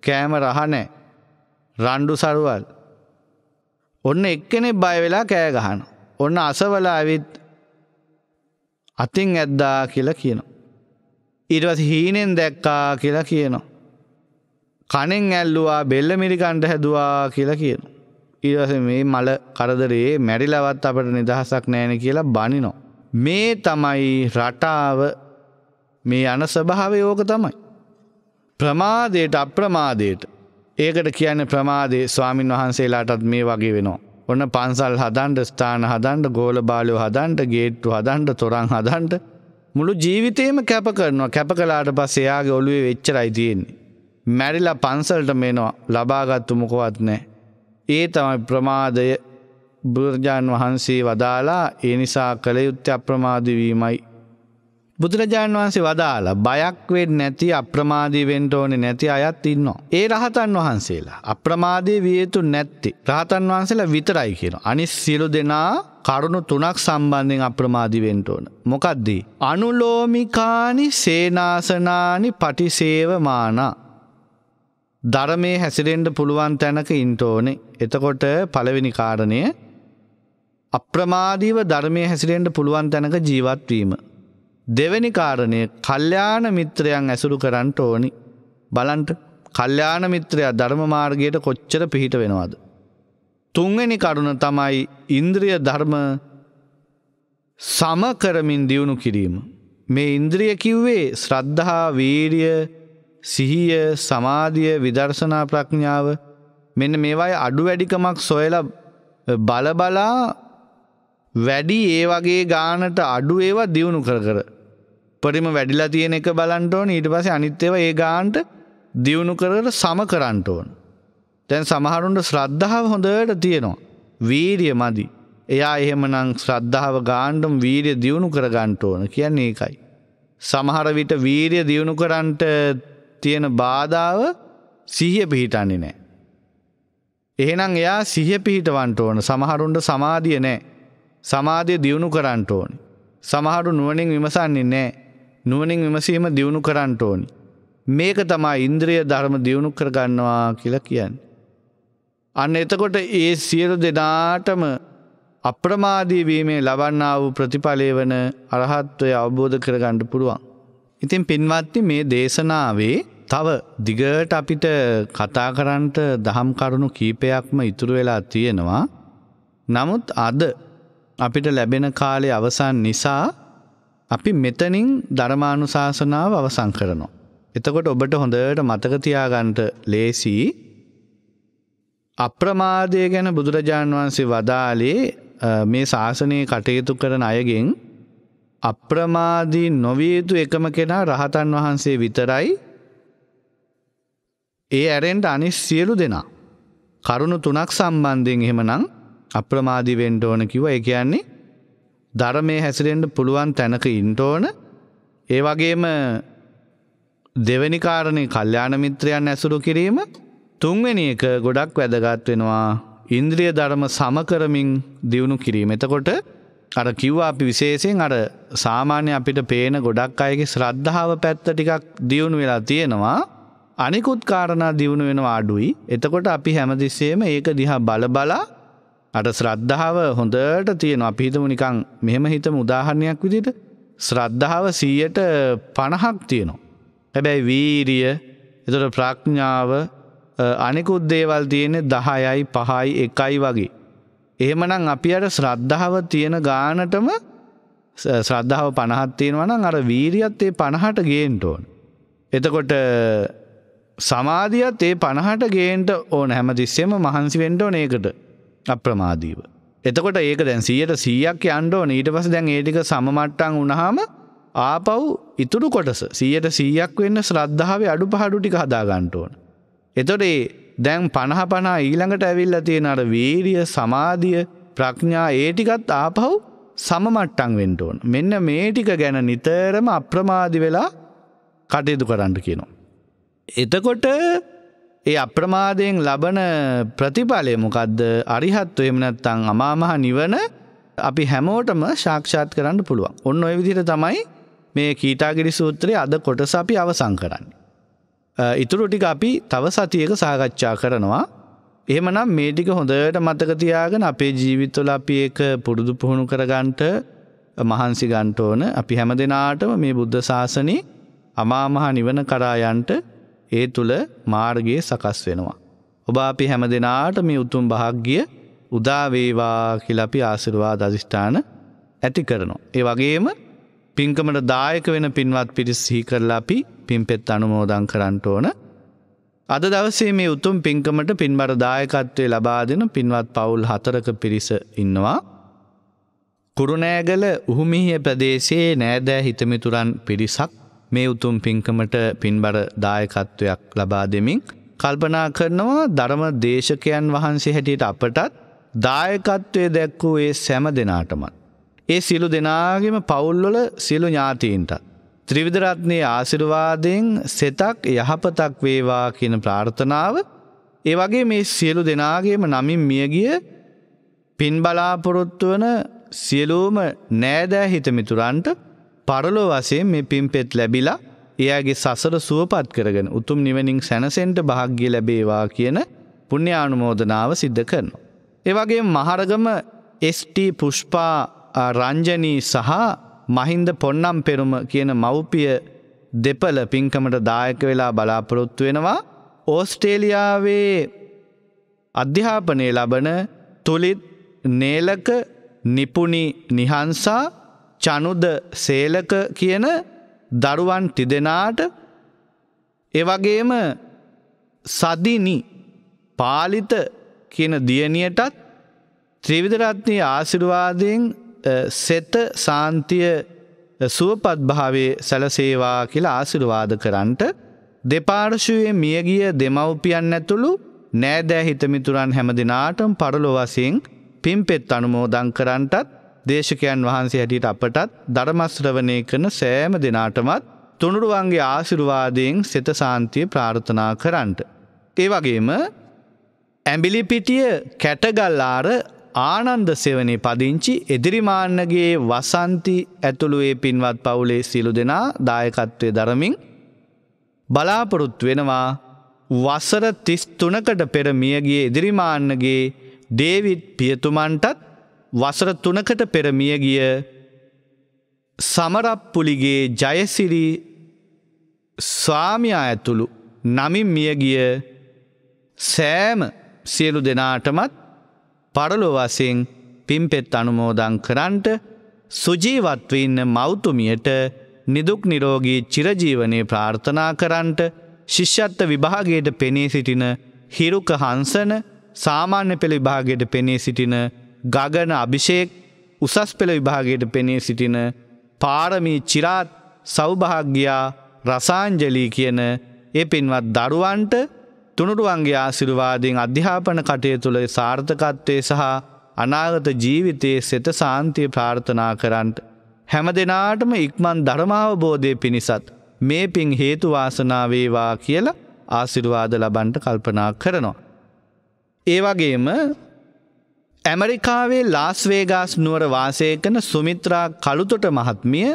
කෑම රහනෑ රණ්ඩු සරුවල්. ඔන්න එක්කෙනෙ බයවෙලා කෑ ගහන. ඔන්න අසවල ඇවිත් අතින් ඇද්දා කියලා කියනවා. ඉටවස හීනෙන් දැක්කා කියලා කියනවා. කණෙන් ඇල්ලුවා බෙල්ල මිරිකණ්ඩ හැදවා කියලා කියන. ඊවස මේ මල කරදරයේ මැරිලවත් අපට නිදහසක් නෑන කියලා බනිනෝ. මේ තමයි රටාව මේ අන ස්වභාව යෝක තමයි. ප්‍රමාදයට අප්‍රමාදයට ඒකට කියන්න ප්‍රමාදේ ස්වාමින් වහන්සේලාටත් මේ වගේ වෙනවා. ඔන්න පන්සල් හදන්ඩ ස්ථාන හදන්ඩ ගෝල බාලයෝ හදන්ට ගේට්ටු හදන්ට තොරන් හදන්ට මුළු ජීවිතේම කැප කරනවා කැප කලාට පස් එයාගේ ඔළුවේ වෙච්චරයි තියෙන්නේ. මැරිලා පන්සල්ට මේනවා ලබාගත්තු මොකවත් නෑ. ඒ තමයි ප්‍රමාදය බුදුරජාණන් වහන්සේ වදාලා ඒ නිසා කළ යුත්ත අප්‍රමාදවීමයි. බුදුරජාණන් වහන්සේ වදාලා බයක්වෙන් නැති අප්‍රමාදී වෙන්ට ඕනෙ නැති අයත් ඉන්නවා. ඒ රහතන් වහන්සේලා අප්‍රමාදී විය යුතු නැත්ති. රහතන් වහන්සේලා විතරයි කියන. අනිස් සියලු දෙනා කරුණු තුනක් සම්බන්ධයෙන් අප්‍රමාදිවෙන්ට ඕන. මොකක්දී. අනුලෝමිකානි සේනාසනානි පටිසේවමානා. ධර්මයේ හැසිරෙන්ඩ පුළුවන් තැනක ඉන්ටෝනේ. එතකොට පළවෙනි කාරණය අප්‍රමාදීව ධර්මය හැසිරෙන්ට පුළුවන් තැනක ජීවත්වීම. දෙවැනි කාරණය කල්්‍යාන මිත්‍රයන් ඇසුරු කරන්නට ඕනි බලන්ට කල්්‍යාන මිත්‍රයා ධර්මමාර්ගයට කොච්චර පිහිට වෙනවාද. තුන්වැනි කරුණ තමයි ඉන්ද්‍රිය ධර්ම සමකරමින් දියුණු කිරීම. මේ ඉන්ද්‍රිය කිව්වේ ශ්‍රද්ධහා වීරිය සිහිය සමාධිය විදර්ශනා ප්‍රඥාව මෙන්න මේවායි අඩු වැඩිකමක් සොයල බලබලා වැඩි ඒ වගේ ගානට අඩු ඒවා දියුණු කර කර. පරිම වැඩිලා තියෙන එක බලන්ටෝන ඊට පස අනිත්‍යව ඒ ගාන්ට දියුණු කරට සම කරන්ටෝන්. තැන් සමහරුන්ට ශ්‍රද්ධාව හොඳට තියෙනවා. වීරිය මදි. එයා එහෙමනං ශ්‍රද්ධාව ගාණ්ඩම් වීරිය දියුණු කරගන්ට ඕන කියන්නේ එකයි. සමහර විට වීරිය දියුණු කරන්ට තියෙන බාධාව සිහිය පිහිටන්නේ නෑ. එහෙනම් එයා සිහිය පිහිටවන්ට ඕන සමහරුන්ට සමාධිය නෑ සමාධිය දියුණු කරන්ට ඕනි. සමහරු නුවනින් විමසන්නේ නෑ නුවනින් විමසීම දියුණු කරන්ට ඕනි. මේක තමා ඉන්ද්‍රිය ධර්ම දියුණු කරගන්නවා කියල කියන්න. අන්න එතකොට ඒ සියලු දෙනාටම අප්‍රමාදීවීමේ ලබන්නා වූ ප්‍රතිඵලය වන අරහත්වය අවබෝධ කරගණ්ඩ පුළුවන්. ඉතින් පින්වත්ති මේ දේශනාවේ තව දිගට අපිට කතා කරන්නට දහම් කරුණු කීපයක්ම ඉතුරු වෙලා තියෙනවා. නමුත් අද අපිට ලැබෙන කාලේ අවසන් නිසා අපි මෙතනින් ධර්මානුශාසනාව අවසන් කරනවා. එතකොට ඔබට හොඳට මතක තියාගන්නට ලේසි අප්‍රමාදය ගැන බුදුරජාන් වහන්සේ වදාලේ මේ ශාසනයේ කටයුතු කරන අයගෙන් අප්‍රමාදී නොවිය යුතු එකම කෙනා රහතන් වහන්සේ විතරයි ඒ ඇරෙන්ට අනිස් සියලු දෙනා. කරුණු තුනක් සම්බන්ධයෙන් එහෙමනම් අප්‍රමාදිවෙන්ට ඕන කිව ඒ කියන්නේ ධර්මය හැසිරෙන්ට පුළුවන් තැනක ඉන්ටෝන ඒ වගේම දෙවැනි කාරණය කල්්‍යාන මිත්‍රයන් ඇසුරු කිරීම තුන්වෙනි එක ගොඩක් වැදගත් වෙනවා ඉන්ද්‍රිය ධර්ම සමකරමින් දියුණු කිරීම. එතකොට අර කිව්වා අපි විශේෂයෙන් අර සාමාන්‍ය අපිට පේන ගොඩක් අයගේ ශ්‍රද්ධාව පැත්ත ටිකක් දියුණු වෙලා තියෙනවා අනිකුත් කාරණා දියුණු වෙන අඩුයි එතකොට අපි හැමතිස්සේම ඒක දිහා බලබලා අට ශ්‍රද්ධාව හොඳට තියෙන අපිහිතම නිකං මෙහෙම හිතම උදාහරණයක් විදිට ශ්‍රද්ධාව සීයට පණහක් තියෙනවා. හැබැයි වීරිය එතට ප්‍රඥාව අනෙකුත් දේවල් තියෙනෙ දහයයි පහයි එකයි වගේ. එහෙමනම් අපි අට ශ්‍රද්ධාව තියෙන ගානටම ශ්‍රද්ධාව පණහත් තියෙනවනම් අර වීරියත් ඒ පණහට ගේන්ටෝන්. එතකොට සමාධියත් ඒ පණහට ගේන්ට ඕන හැම තිස්සෙම මහන්සිවෙන්ට ඕනඒකට අප්‍රමාදීව. එතකොට ඒක දැන් සියයට සීයක් අන්ඩෝ ඊට පස දැන් ඒටික සමමට්ටන් උනහාම ආපව් ඉතුරු කොටස සියයට සීයක් වෙන්න ශ්‍රද්ධාව අඩු පහඩුටි හදාගන්ට ඕන. එතොට ඒ දැන් පණහ පනා ඊළඟට ඇවිල්ල තියෙන අර වීරිය සමාධිය ප්‍රඥා ඒටිකත් ආපහු සමමට්ටන් වෙන්ට ඕන මෙන්න මේටික ගැන නිතරම අප්‍රමාදි වෙලා කටයුතු කරන්න කියනවා. එතකොට ඒ අප්‍රමාදයෙන් ලබන ප්‍රතිඵලය මොකක්ද අරිහත්ව එමනැත්තං අමාමහා නිවන අපි හැමෝටම ශාක්ෂාත් කරන්න පුළුවන්. ඔන්න ඔය විදිට තමයි මේ කීටාගිරි සූත්‍රය අද කොටස අපි අවසං කරන්න. ඉතුරු ටික අපි තව සතියක සාකච්ඡා කරනවා. එහෙමනම් මේ ටික හොඳට මතකතියාගෙන අපේ ජීවිත්වල අපි ඒක පුරුදු පුහුණු කරගන්ට මහන්සි ගන්ට ඕන අපි හැම දෙනාටම මේ බුද්ධ ශාසනී අමාමහා නිවන කරායන්ට ඒ තුළ මාර්ගයේ සකස් වෙනවා. ඔබ අපි හැම දෙනාට මේ උතුම් භාග්ගිය උදාවේවා කියලපි ආසිරවා දධිෂ්ඨාන ඇති කරනවා. ඒ වගේම පින්කමට දායක වෙන පින්වත් පිරිස් සිහි කරලා අපි පින්පෙත් අනුමෝදං කරන්නට ඕන. අද දවසේ මේ උතුම් පින්කමට පින්බර දායකත්වය ලබා දෙන පින්වත් පවුල් හතරක පිරිස ඉන්නවා. කුරුණෑගල උහුමිහිය ප්‍රදේශයේ නෑදෑ හිතමිතුරන් පිරිසක් මේ උතුම් පින්කමට පින්බර දායකත්වයක් ලබා දෙමින් කල්පනා කරනවා ධර්ම දේශකයන් වහන්සේ හැටියට අපටත් දායකත්වය දැක් වූ ඒ සැම දෙනාටමත්. ඒ සිලු දෙනාගෙම පවුල්වල සිලු ඥාතීන්ටත්. ත්‍රිවිදරත්නයේ ආසිරුවාදයෙන් සෙතක් යහපතක් වේවා කියන ප්‍රාර්ථනාව ඒ වගේ මේ සියලු දෙනාගේම නමින් මියගිය පින් බලාපොරොත්තු වන සියලූම නෑදෑ හිතමිතුරන්ට පරලො වසේ මේ පිම්පෙත් ලැබිලා එයාගේ සසර සුවපත් කරගෙන උතුම් නිවනින් සැනසෙන්ට භාග්‍ය ලැබේවා කියන පුුණ්‍යානුමෝදනාව සිද්ධ කරනවා. ඒවගේ මහරගම ස්ට පුෂ්පා රංජනී සහ මහින්ද පොන්නම් පෙරුම කියන මව්පිය දෙපල පින්කමට දායක වෙලා බලාපොරොත්තු වෙනවා ඕස්ට්‍රේලියාවේ අධ්‍යාපනය ලබන තුළිත් නේලක නිපුණි නිහන්සා චනුද සේලක කියන දරුවන් තිදෙනාට එවගේම සදිනි පාලිත කියන දියණියටත් ත්‍රීවිධරත්නය ආසිරුවාදයෙන් සෙත සාන්තිය සුවපත්භාවේ සැලසේවා කියලා ආසිරුවාද කරන්නට දෙපාර්ශුවේ මියගිය දෙමව්පියන් ඇතුළු නෑදෑ හිතමිතුරන් හැම දෙනාටම පරලොවසින් පිම්පෙත් අනුමෝදං කරන්ටත් දේශකයන් වහන්සේ හැටියට අපටත් ධර්මස්ශ්‍රවනය කරන සෑම දෙනාටමත් තුනුරුවන්ගේ ආසිරුවාදයෙන් සෙත සාන්තිය ප්‍රාර්ථනා කරන්නට. ඒ වගේම ඇඹිලිපිටිය කැටගල්ලාර ආනන්ද සෙවනේ පදිංචි එදිරිමාන්නගේ වසන්ති ඇතුළුවේ පින්වත් පවුලේ සිලු දෙනා දායකත්වය දරමින් බලාපොරොත් වෙනවා වසර තිස්තුනකට පෙර මියගේ එදිරිමාන්නගේ ඩේවිඩ් පියතුමන්ටත් වසර තුනකට පෙරමිය ගිය සමරප්පුලිගේ ජයසිරි ස්වාමියා ඇතුළු නමින් මියගිය සෑම සියලු දෙනාටමත් පරලොවසින් පිම්පෙත් අනුමෝදං කරන්ට සුජීවත්වඉන්න මෞතුමියට නිදුක් නිරෝගී චිරජීවනය ප්‍රාර්ථනා කරන්ට ශිෂ්‍යත්ත විභාගයට පෙනී සිටින හිරුක හන්සන සාමාන්‍ය පෙළ විභාගයට පෙනී සිටින ගගන අභිෂේක් උසස් පෙළ විභාගයට පෙනී සිටින පාරමී චිරාත් සෞභාග්‍යයා රසාංජලී කියන ඒ පින්වත් දරුවන්ට තුනුරුවන්ගේ ආසිරුවාදීන් අධ්‍යාපන කටයුතුළ සාර්ථකත්වය සහ අනාගත ජීවිතයේ සෙත සාන්තිය ප්‍රාර්ථනා කරන්ට. හැම දෙනාටම ඉක්මන් ධර්මාවබෝධය පිණිසත් මේ පින් හේතුවාසනාවේවා කියලා ආසිරුවාද ලබන්ට කල්පනා කරනවා. ඒවගේම ඇමරිකාවේ ලාස්වේගාස් නුවර වාසය කන සුමිත්‍රා කළුතොට මහත්මිය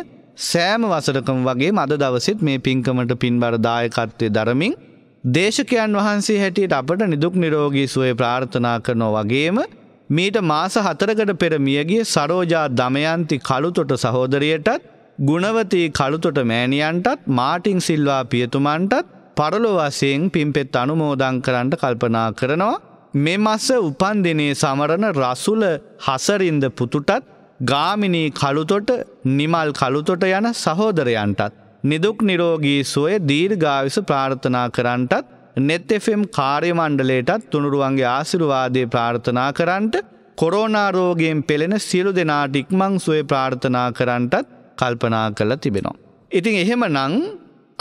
සෑම වසරකම වගේ මද දවසිත් මේ පින්කමට පින්බර දායකත්වය දරමින් දේශකයන් වහන්සේ හැටියට අපට නිදුක් නිරෝගී සුවය ප්‍රාර්ථනා කරනෝ වගේම මීට මාස හතරකට පෙරමියගේ සරෝජා දමයන්ති කළුතොට සහෝදරියටත් ගුණවතී කළුතොට මෑණියන්ටත් මාටිං සිල්වා පියතුමන්ටත් පරලොවසයෙන් පින්පෙත් අනුමෝදං කරන්ට කල්පනා කරනවා මෙමස උපන්දිනේ සමරණ රසුල හසරින්ද පුතුටත් ගාමිණී කළුතොට නිමල් කළුතොට යන සහෝදරයන්ටත්. නිදුක් නිරෝගී සුවය දීර්ගාවිස ප්‍රාර්ථනා කරන්ටත් නෙත්තෙෆම් කාර්යමණ්ඩලේටත් තුනුරුවන්ගේ ආසිරුවාදය ප්‍රාර්ථනා කරන්ට කොරෝනාරෝගයෙන් පෙළෙන සියලු දෙනාට ඉක්මං සුවේ ප්‍රාර්ථනා කරන්ටත් කල්පනා කළ තිබෙනවා. ඉතින් එහෙම නං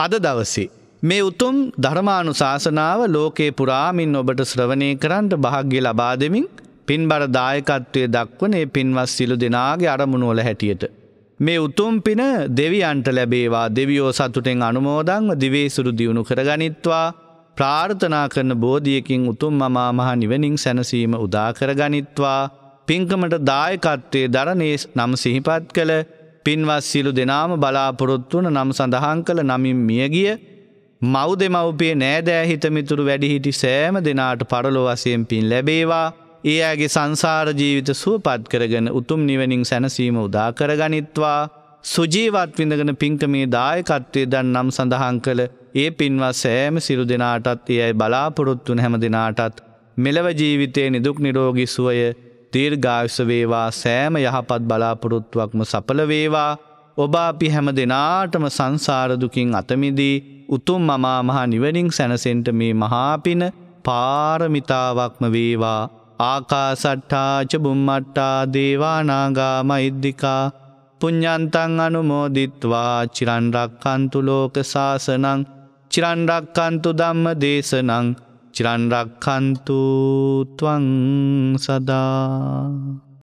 අද දවසේ. මේ උතුම් ධර්මානු ශාසනාව ලෝකේ පුරාමින් ඔබට ශ්‍රවණය කරන්ට භාග්‍ය ලබා දෙමින් පින්බර දායකත්වය දක්වන ඒ පින්වස් සිලු දෙනාගේ අරමුණුවල හැටියට. මේ උතුම් පින දෙවියන්ට ලැබේවා දෙවියෝ සතුටෙන් අනුමෝදංව දිවේසුරු දියුණු කරගනිත්වා ප්‍රාර්ථනා කරන බෝධියකින් උතුම් මමා මහ නිවනින් සැනසීම උදාකරගනිත්වා පින්කමට දායකත්වයේ දරණේ නම් සිහිපත් කළ පින්වස් සිලු දෙනාම බලාපොරොත්තුවන නම් සඳහන් කළ නමින් මියගිය මව් දෙමව්පිය නෑදෑ හිතමිතුරු වැඩිහිටි සෑම දෙනාට පරලො වසයෙන් පින් ලැබේවා ඒ අගේ සංසාර ජීවිත සුවපත් කරගෙන උතුම් නිවනින් සැනසීම උදා කරගනිත්වා සුජීවත් විඳගෙන පින්කමේ දායකත්වය දන් නම් සඳහන් කළ ඒ පින්වත් සෑම සිරු දෙනාටත් ඒ අයි බලාපොරොත්තුන හැම දෙනාටත් මෙලව ජීවිතයේ නිදුක් නිරෝගි සුවය දීර්ඝායුෂ වේවා සෑම යහපත් බලාපොරොත්තුවක්ම සඵල වේවා ඔබ අපි හැම දෙනාටම සංසාර දුකින් අත මිදී උතුම් මමා මහා නිවනින් සැනසෙන්ට මේ මහාපින පාරමිතාවක්ම වේවා ආකාසට්ඨාච බුම්මට්ටා දේවානාගා මෛද්දිකා පුඤ්ඥන්තන් අනුමෝදිත්වා චිරන්රක්කන්තු ලෝක සාසනං චිරන්රක්කන්තු දම්ම දේශනං චිරන්රක්කන්තුත්වං සදා